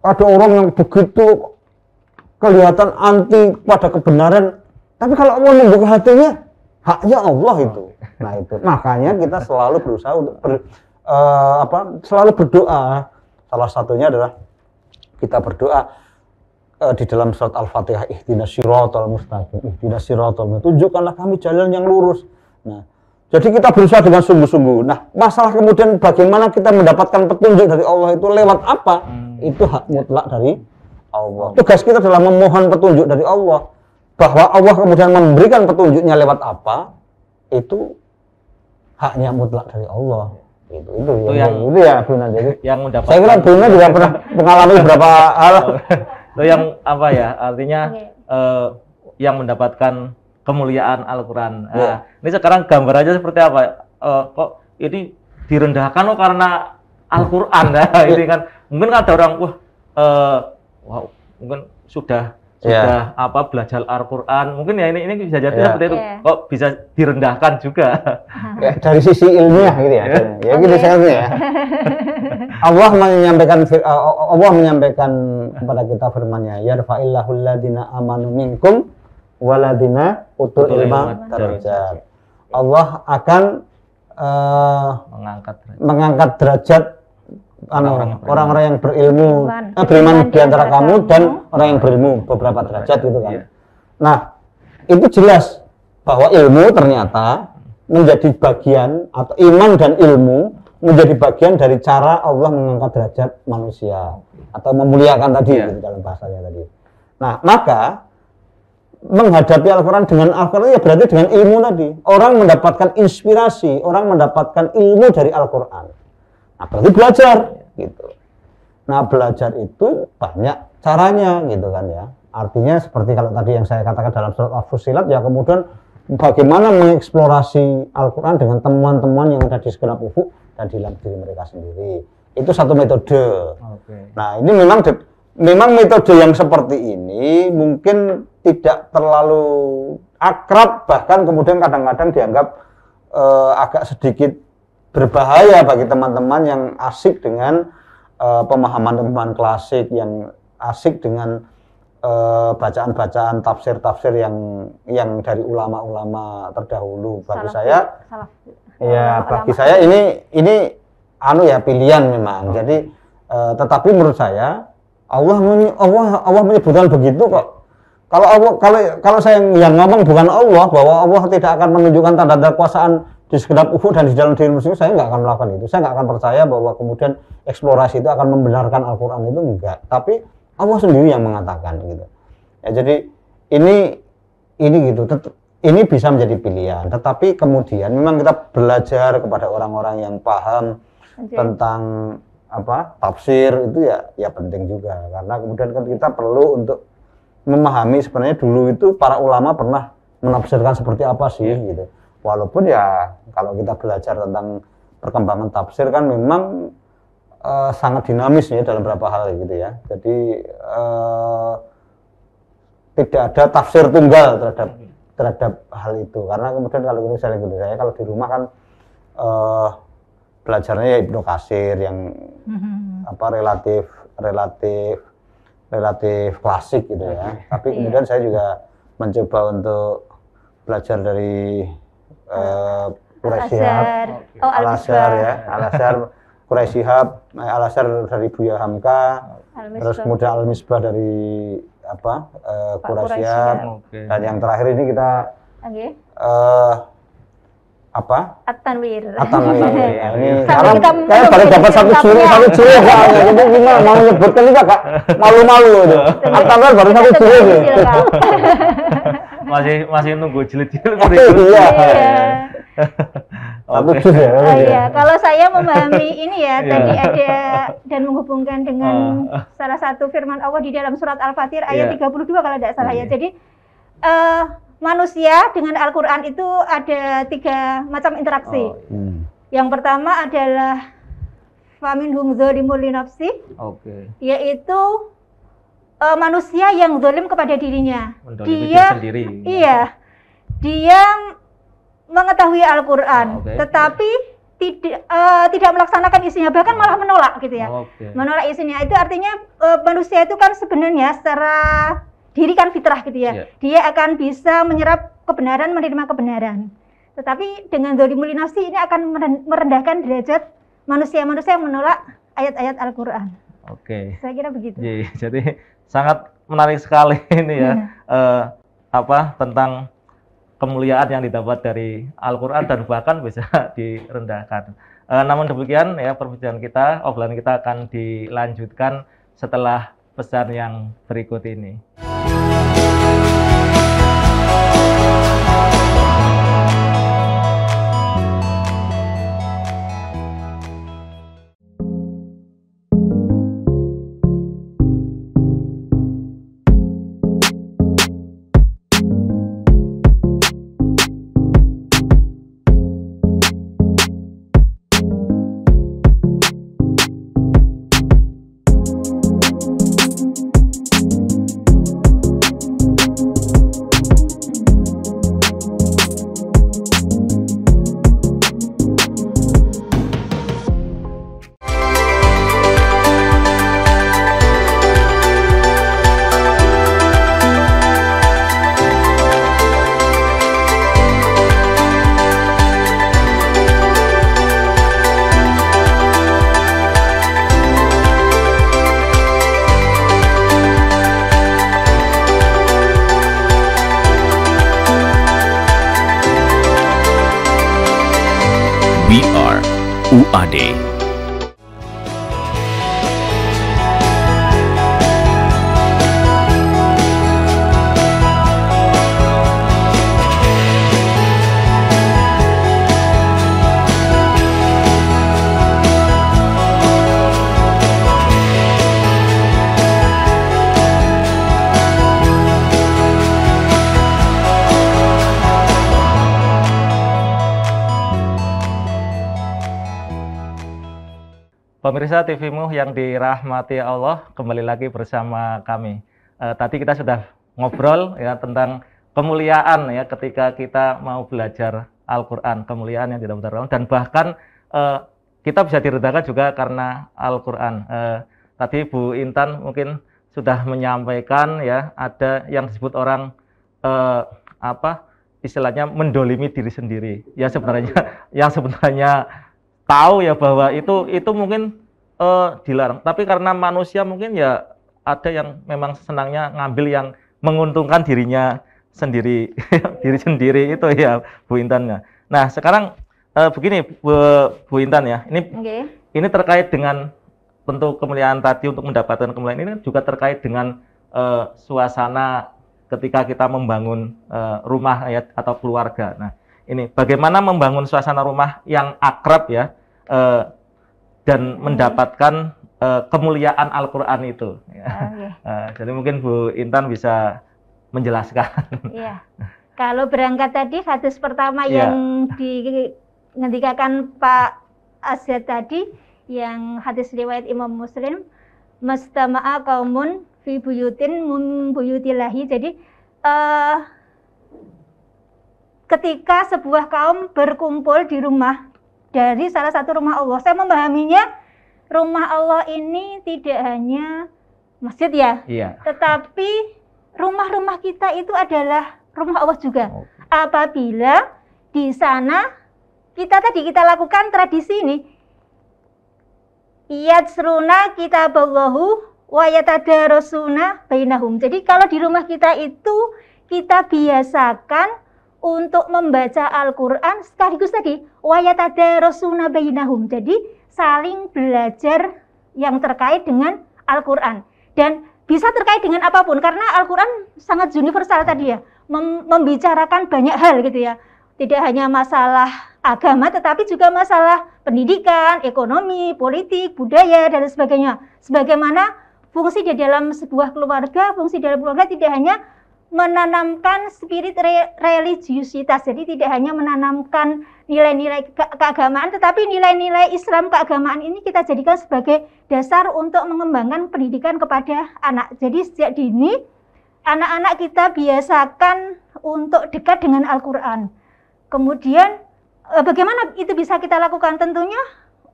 ada orang yang begitu kelihatan anti pada kebenaran tapi kalau Allah membuka hatinya haknya Allah ah. itu nah itu makanya kita selalu berusaha untuk ber, uh, apa selalu berdoa salah satunya adalah kita berdoa eh, di dalam surat Al-Fatihah ihdinas siratal mustaqim ihdinas siratal tunjukkanlah kami jalan yang lurus nah jadi kita berusaha dengan sungguh-sungguh. Nah, masalah kemudian bagaimana kita mendapatkan petunjuk dari Allah itu lewat apa? Hmm. Itu hak mutlak dari Allah. Tugas kita adalah memohon petunjuk dari Allah. Bahwa Allah kemudian memberikan petunjuknya lewat apa? Itu haknya mutlak dari Allah. Itu itu, itu yang, yang itu ya Buna. Jadi yang mendapatkan. Saya kira Buna juga pernah mengalami beberapa hal. Itu yang apa ya? Artinya okay. Eh, yang mendapatkan kemuliaan Al-Quran. Nah, ini sekarang gambar aja seperti apa? Uh, kok ini direndahkan loh karena Al-Quran ya nah, ini kan mungkin kan ada orang wah uh, wow mungkin sudah iya. sudah yeah. apa belajar Al-Quran mungkin ya ini ini bisa jadi yeah. seperti itu yeah. kok bisa direndahkan juga ya, dari sisi ilmiah gitu ya yeah. Iya. ya gitu saya saya ya Allah menyampaikan eh, Allah menyampaikan kepada kita firman-Nya yarfa'illahu ladina amanu minkum waladina utul ilma darajat. Allah akan uh, mengangkat derajat. mengangkat derajat anu, orang-orang yang berilmu, eh, beriman di antara kamu dan orang yang berilmu beberapa derajat gitu kan. Iya. Nah, itu jelas bahwa ilmu ternyata menjadi bagian atau iman dan ilmu menjadi bagian dari cara Allah mengangkat derajat manusia atau memuliakan tadi ya. gitu, dalam bahasanya tadi. Nah, maka menghadapi Al-Quran dengan Al-Quran ya berarti dengan ilmu tadi. Orang mendapatkan inspirasi, orang mendapatkan ilmu dari Al-Quran. Nah, berarti belajar gitu. Nah, belajar itu banyak caranya gitu kan ya. Artinya seperti kalau tadi yang saya katakan dalam surat Al-Fusilat ya kemudian bagaimana mengeksplorasi Al-Quran dengan teman-teman yang ada di segenap ufuk dan di dalam diri mereka sendiri. Itu satu metode. Okay. Nah, ini memang memang metode yang seperti ini mungkin tidak terlalu akrab bahkan kemudian kadang-kadang dianggap eh, agak sedikit berbahaya bagi teman-teman yang asik dengan eh, pemahaman-pemahaman klasik yang asik dengan eh, bacaan-bacaan tafsir-tafsir yang yang dari ulama-ulama terdahulu bagi salah, saya salah. ya bagi saya ini ini anu ya pilihan memang oh. jadi tetapi menurut saya Allah Allah Allah menyebutkan begitu kok kalau Allah, kalau kalau saya yang ngomong bukan Allah bahwa Allah tidak akan menunjukkan tanda-tanda kekuasaan di sekedar ufu dan di dalam diri muslim saya nggak akan melakukan itu. Saya nggak akan percaya bahwa kemudian eksplorasi itu akan membenarkan Al-Quran itu enggak. Tapi Allah sendiri yang mengatakan gitu. Ya, jadi ini ini gitu. ini bisa menjadi pilihan. Tetapi kemudian memang kita belajar kepada orang-orang yang paham okay. tentang apa tafsir itu ya ya penting juga karena kemudian kan kita perlu untuk memahami sebenarnya dulu itu para ulama pernah menafsirkan seperti apa sih iya. gitu. Walaupun ya kalau kita belajar tentang perkembangan tafsir kan memang uh, sangat dinamis ya dalam beberapa hal gitu ya. Jadi uh, tidak ada tafsir tunggal terhadap terhadap hal itu karena kemudian kalau misalnya gitu saya kalau di rumah kan uh, belajarnya ya Ibnu Kasir yang mhm. apa relatif relatif relatif klasik gitu ya. Tapi iya. kemudian saya juga mencoba untuk belajar dari uh, Quraisy al ya, Al-Azhar Quraisy eh, Al-Azhar dari Buya Hamka, terus kemudian Al-Misbah dari apa? Uh, dan yang terakhir ini kita okay. uh, eh, apa? Atanwir. tanwir At-Tanwir. Sekarang saya baru dapat satu juri, satu juri soalnya. Jadi gimana mau nyebutkan juga kak? malu-malu itu. Atanwir tanwir baru satu juri. Gitu. Iya, masih masih nunggu jilid-jilid Iya. iya. Okay. ya. Oh ya. iya, kalau saya memahami ini ya iya. tadi ada dan menghubungkan dengan ah. salah satu firman Allah di dalam surat Al-Fatir ayat 32 kalau tidak salah ya. Jadi uh, manusia dengan Al-Quran itu ada tiga macam interaksi. Oh, iya. hmm. Yang pertama adalah famin hum zolimul linafsi, okay. yaitu uh, manusia yang zolim kepada dirinya. dia, dia sendiri. Iya, dia mengetahui Al-Quran, oh, okay. tetapi tidak uh, tidak melaksanakan isinya bahkan malah menolak gitu ya. Okay. Menolak isinya itu artinya uh, manusia itu kan sebenarnya secara diri kan fitrah gitu ya. Yeah. Dia akan bisa menyerap kebenaran, menerima kebenaran. Tetapi dengan zodi nafsi ini akan merendahkan derajat manusia-manusia yang menolak ayat-ayat Al-Quran. Oke. Okay. Saya kira begitu. Yeah, iya. jadi sangat menarik sekali ini ya. Yeah. Iya. Uh, apa tentang kemuliaan yang didapat dari Al-Quran dan bahkan bisa direndahkan. Uh, namun demikian ya perbincangan kita, obrolan kita akan dilanjutkan setelah pesan yang berikut ini. Bye. pemirsa TVMU yang dirahmati Allah, kembali lagi bersama kami. Uh, tadi kita sudah ngobrol ya tentang kemuliaan ya ketika kita mau belajar Al-Qur'an, kemuliaan yang tidak terlalu dan bahkan uh, kita bisa diredakan juga karena Al-Qur'an. Uh, tadi Bu Intan mungkin sudah menyampaikan ya ada yang disebut orang uh, apa istilahnya mendolimi diri sendiri. Ya sebenarnya yang sebenarnya tahu ya bahwa itu itu mungkin uh, dilarang. Tapi karena manusia mungkin ya ada yang memang senangnya ngambil yang menguntungkan dirinya sendiri, diri sendiri itu ya Bu Intan ya. Nah sekarang uh, begini Bu, Bu Intan ya, ini okay. ini terkait dengan bentuk kemuliaan tadi untuk mendapatkan kemuliaan ini juga terkait dengan uh, suasana ketika kita membangun uh, rumah ya atau keluarga. Nah ini bagaimana membangun suasana rumah yang akrab ya. Uh, dan hmm. mendapatkan uh, kemuliaan Al-Quran itu. yeah. Iya. uh, eh, jadi mungkin Bu Intan bisa menjelaskan. Iya. Kalau berangkat tadi hadis pertama yeah. yang dikatakan Pak Asyad tadi, yang hadis riwayat Imam Muslim, mastama'a kaumun fi buyutin mum buyutilahi. Jadi uh, ketika sebuah kaum berkumpul di rumah dari salah satu rumah Allah. Saya memahaminya rumah Allah ini tidak hanya masjid ya, iya. tetapi rumah-rumah kita itu adalah rumah Allah juga. Oh. Apabila di sana kita tadi kita lakukan tradisi ini kita kitaballahu wayatada rosuna bainahum. Jadi kalau di rumah kita itu kita biasakan untuk membaca Al-Quran sekaligus tadi bayinahum, Jadi saling belajar yang terkait dengan Al-Quran dan bisa terkait dengan apapun karena Al-Quran sangat universal tadi ya mem membicarakan banyak hal gitu ya tidak hanya masalah agama tetapi juga masalah pendidikan, ekonomi, politik, budaya dan sebagainya. Sebagaimana fungsi di dalam sebuah keluarga, fungsi dalam keluarga tidak hanya menanamkan spirit re religiusitas. Jadi tidak hanya menanamkan nilai-nilai ke keagamaan, tetapi nilai-nilai Islam keagamaan ini kita jadikan sebagai dasar untuk mengembangkan pendidikan kepada anak. Jadi sejak dini anak-anak kita biasakan untuk dekat dengan Al-Quran. Kemudian eh, bagaimana itu bisa kita lakukan? Tentunya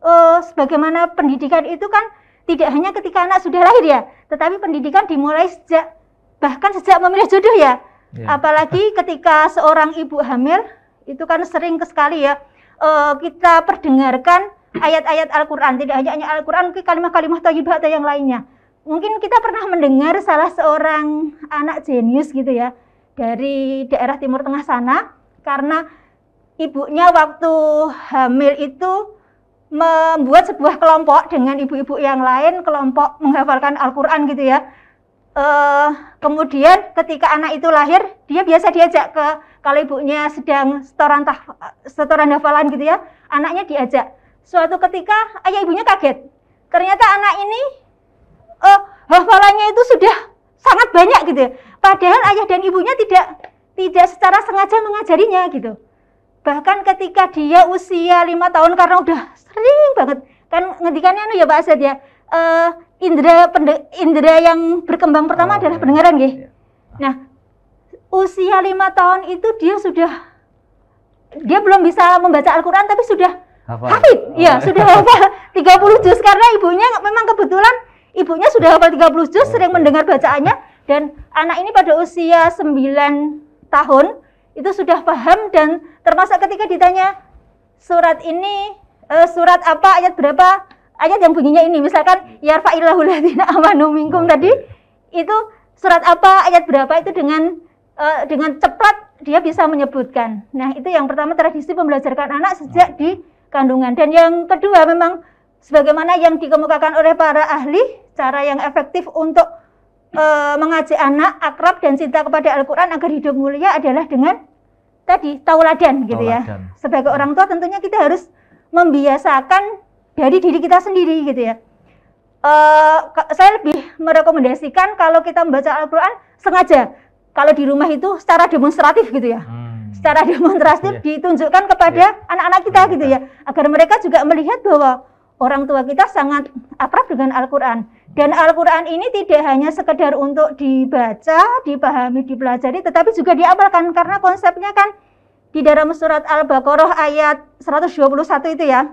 eh, sebagaimana pendidikan itu kan tidak hanya ketika anak sudah lahir ya, tetapi pendidikan dimulai sejak bahkan sejak memilih jodoh ya. ya. Apalagi ketika seorang ibu hamil itu kan sering sekali ya uh, kita perdengarkan ayat-ayat Al-Qur'an, tidak hanya Al-Qur'an, mungkin kalimat-kalimat thayyibah atau yang lainnya. Mungkin kita pernah mendengar salah seorang anak jenius gitu ya dari daerah timur tengah sana karena ibunya waktu hamil itu membuat sebuah kelompok dengan ibu-ibu yang lain, kelompok menghafalkan Al-Qur'an gitu ya Eh, kemudian ketika anak itu lahir, dia biasa diajak ke kalau ibunya sedang setoran tah, setoran hafalan gitu ya, anaknya diajak. Suatu ketika ayah ibunya kaget. Ternyata anak ini eh, hafalannya itu sudah sangat banyak gitu. Ya. Padahal ayah dan ibunya tidak tidak secara sengaja mengajarinya gitu. Bahkan ketika dia usia lima tahun karena udah sering banget kan ngedikannya anu ya Pak dia. ya. Uh, indera pende, indera yang berkembang pertama oh, adalah iya. pendengaran, nggih. Iya. Nah, usia lima tahun itu dia sudah dia belum bisa membaca Al-Qur'an tapi sudah Hafid. Oh. Ya, sudah hafal 30 juz karena ibunya memang kebetulan ibunya sudah hafal 30 juz, oh. sering iya. mendengar bacaannya dan anak ini pada usia 9 tahun itu sudah paham dan termasuk ketika ditanya surat ini uh, surat apa ayat berapa ayat yang bunyinya ini misalkan hmm. yarfa'illahu ladzina amanu minkum tadi itu surat apa ayat berapa itu dengan uh, dengan cepat dia bisa menyebutkan. Nah, itu yang pertama tradisi pembelajaran anak sejak hmm. di kandungan. Dan yang kedua memang sebagaimana yang dikemukakan oleh para ahli cara yang efektif untuk uh, mengajak anak akrab dan cinta kepada Al-Qur'an agar hidup mulia adalah dengan tadi tauladan gitu ya. tauladan. ya. Sebagai hmm. orang tua tentunya kita harus membiasakan dari diri kita sendiri gitu ya. Uh, saya lebih merekomendasikan kalau kita membaca Al-Quran sengaja. Kalau di rumah itu secara demonstratif gitu ya. Hmm. Secara demonstratif yeah. ditunjukkan kepada iya. anak-anak yeah. kita yeah. gitu ya. Agar mereka juga melihat bahwa orang tua kita sangat akrab dengan Al-Quran. Dan Al-Quran ini tidak hanya sekedar untuk dibaca, dipahami, dipelajari, tetapi juga diamalkan. Karena konsepnya kan di dalam surat Al-Baqarah ayat 121 itu ya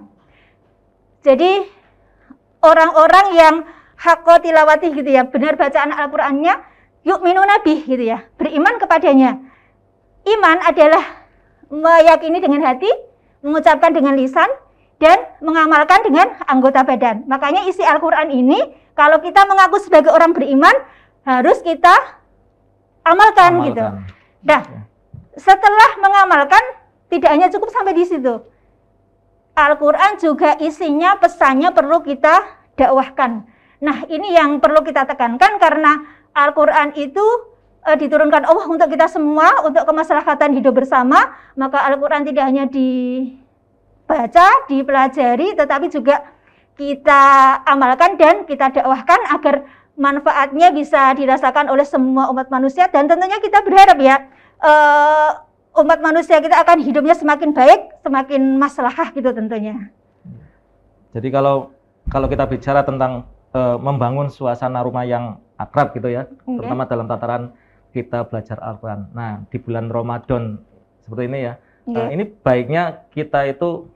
jadi orang-orang yang hakko tilawati gitu ya, benar bacaan Al-Qur'annya, yuk minu nabi gitu ya, beriman kepadanya. Iman adalah meyakini dengan hati, mengucapkan dengan lisan, dan mengamalkan dengan anggota badan. Makanya isi Al-Qur'an ini kalau kita mengaku sebagai orang beriman harus kita amalkan, gitu. amalkan. gitu. Nah, setelah mengamalkan tidak hanya cukup sampai di situ. Al-Quran juga isinya pesannya perlu kita dakwahkan. Nah ini yang perlu kita tekankan karena Al-Quran itu e, diturunkan Allah untuk kita semua, untuk kemaslahatan hidup bersama. Maka Al-Quran tidak hanya dibaca, dipelajari, tetapi juga kita amalkan dan kita dakwahkan agar manfaatnya bisa dirasakan oleh semua umat manusia dan tentunya kita berharap ya eh, umat manusia kita akan hidupnya semakin baik, semakin maslahah gitu tentunya. Jadi kalau kalau kita bicara tentang e, membangun suasana rumah yang akrab gitu ya, okay. Iya. terutama dalam tataran kita belajar Al-Qur'an. Nah, di bulan Ramadan seperti ini ya. Okay. Iya. E, eh, ini baiknya kita itu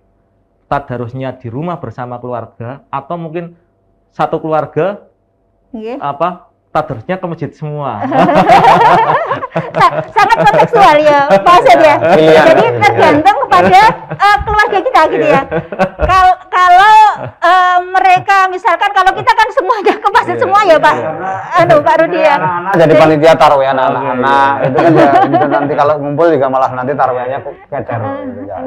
tadarusnya di rumah bersama keluarga atau mungkin satu keluarga okay. Iya. apa tadarusnya ke masjid semua. Sangat kontekstual ya, Pak Asep ya. Iya. Jadi iya. tergantung kepada uh, keluarga kita gitu ya. Iya. Kal kalau uh, mereka misalkan kalau kita kan semuanya ke masjid iya, semua ya Pak. Iya. Aduh Pak Rudi ya. Anak -anak jadi panitia tarwih anak-anak iya. nah, itu kan ya, gitu. nanti kalau ngumpul juga malah nanti tarwihnya kecer. Eh, gitu, ya,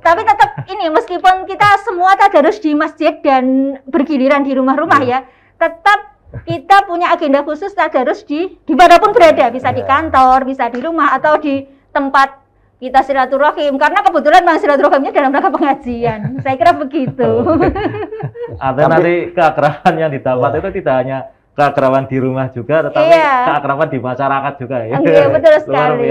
Tapi tetap ini meskipun kita semua tadarus di masjid dan bergiliran di rumah-rumah ya, tetap kita punya agenda khusus tak harus di di pun berada, bisa di iya. kantor, bisa di rumah atau di tempat kita silaturahim karena kebetulan bang silaturahimnya dalam rangka pengajian. Saya kira begitu. Atau nanti keakraban yang didapat itu tidak hanya keakraban di rumah juga, tetapi iya. keakraban di masyarakat juga. Ya. Iya betul sekali.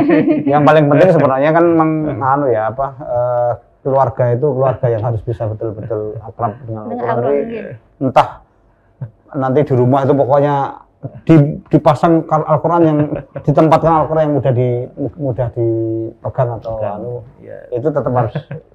yang paling penting sebenarnya kan menganu ya apa uh, keluarga itu keluarga yang harus bisa betul-betul akrab dengan, dengan orang. Iya. Entah nanti di rumah itu pokoknya di, dipasang Al-Quran yang ditempatkan Al-Quran yang mudah di mudah dipegang atau anu, ya. itu tetap harus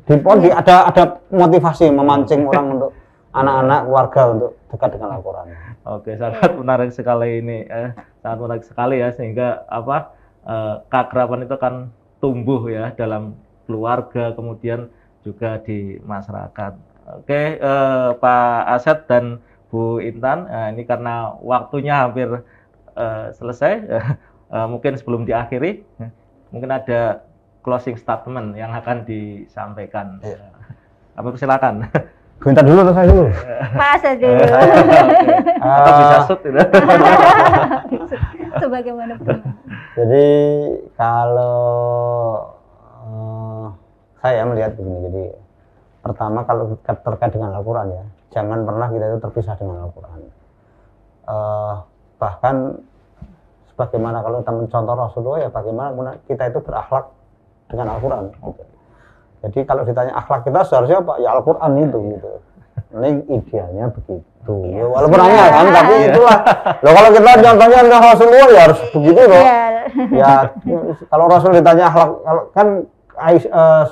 di di ada ada motivasi memancing orang untuk anak-anak warga untuk dekat dengan Al-Quran. Oke sangat menarik sekali ini eh, sangat menarik sekali ya sehingga apa eh, kekerapan itu kan tumbuh ya dalam keluarga kemudian juga di masyarakat. Oke eh, Pak Aset dan Bu Intan. Uh, ini karena waktunya hampir uh, selesai, uh, mungkin sebelum diakhiri, mungkin ada closing statement yang akan disampaikan. Iya. Apa silakan. Bu Intan dulu atau saya dulu? Pak aja. dulu. Ah. Atau bisa sud gitu. Sebagaimana Jadi kalau uh, saya melihat begini, jadi pertama kalau terkait dengan Al-Quran ya, jangan pernah kita itu terpisah dengan Al-Quran uh, bahkan sebagaimana kalau kita mencontoh Rasulullah ya bagaimana kita itu berakhlak dengan Al-Quran jadi kalau ditanya akhlak kita seharusnya apa ya Al-Quran itu gitu ini idealnya begitu iya. ya, walaupun ya. kan tapi iya. itulah loh kalau kita contohnya dengan Rasulullah ya harus begitu loh ya, ya kalau Rasul ditanya akhlak kalau kan Aisyah uh,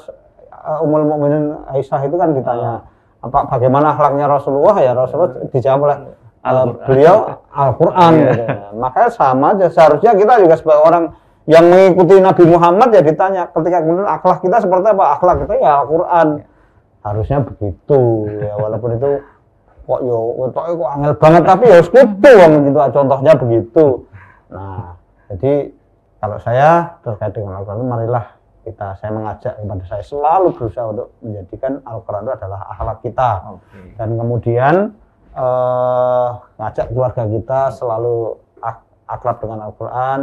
eh, Umul Mukminin Aisyah itu kan ditanya apa bagaimana akhlaknya Rasulullah ya Rasulullah iya. dijawab oleh eh, Al -Quran. beliau Al-Qur'an yeah. gitu. Makanya sama aja seharusnya kita juga sebagai orang yang mengikuti Nabi Muhammad ya ditanya ketika kemudian akhlak kita seperti apa? Akhlak kita ya Al-Qur'an. Iya. Harusnya begitu ya walaupun itu kok yo kok kok angel banget tapi ya sekutu wong gitu contohnya begitu. Nah, jadi kalau saya terkait dengan Al-Qur'an marilah kita. Saya mengajak kepada saya selalu berusaha untuk menjadikan Al-Quran itu adalah akhlak kita. Okay. Dan kemudian eh, ngajak keluarga kita selalu ak akrab dengan Al-Quran.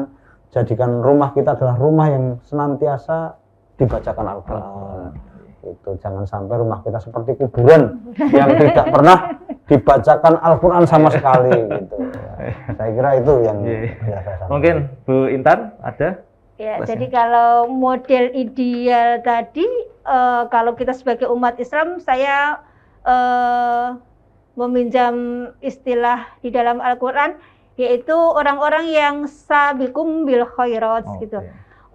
Jadikan rumah kita adalah rumah yang senantiasa dibacakan Al-Quran. Okay. Itu jangan sampai rumah kita seperti kuburan yang tidak pernah dibacakan Al-Quran sama sekali gitu. Saya kira itu yang yeah. saya Mungkin Bu Intan ada Ya, jadi ya. kalau model ideal tadi, uh, kalau kita sebagai umat Islam, saya uh, meminjam istilah di dalam Al-Quran, yaitu orang-orang yang sabikum bil khairat okay. gitu.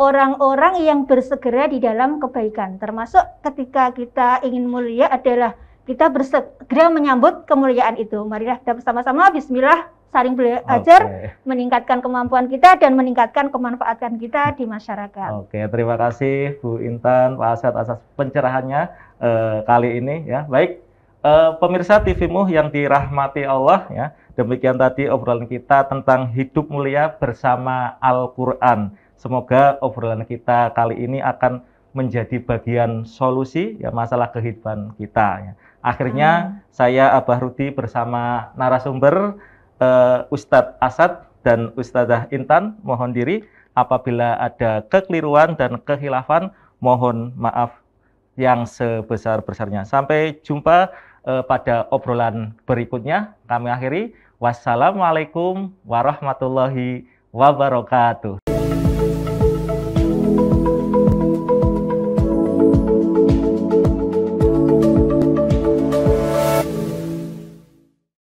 Orang-orang yang bersegera di dalam kebaikan, termasuk ketika kita ingin mulia adalah kita bersegera menyambut kemuliaan itu. Marilah kita bersama-sama Bismillah saling belajar, okay. meningkatkan kemampuan kita dan meningkatkan kemanfaatan kita di masyarakat. Oke, okay, terima kasih Bu Intan, Pak Asad atas pencerahannya uh, kali ini ya. Baik, uh, pemirsa TVMU yang dirahmati Allah ya. Demikian tadi obrolan kita tentang hidup mulia bersama Al-Qur'an. Semoga obrolan kita kali ini akan menjadi bagian solusi ya masalah kehidupan kita. Ya. Akhirnya hmm. saya Abah Rudi bersama narasumber uh, Ustadz Asad dan Ustadzah Intan mohon diri apabila ada kekeliruan dan kehilafan mohon maaf yang sebesar-besarnya. Sampai jumpa uh, pada obrolan berikutnya. Kami akhiri. Wassalamualaikum warahmatullahi wabarakatuh.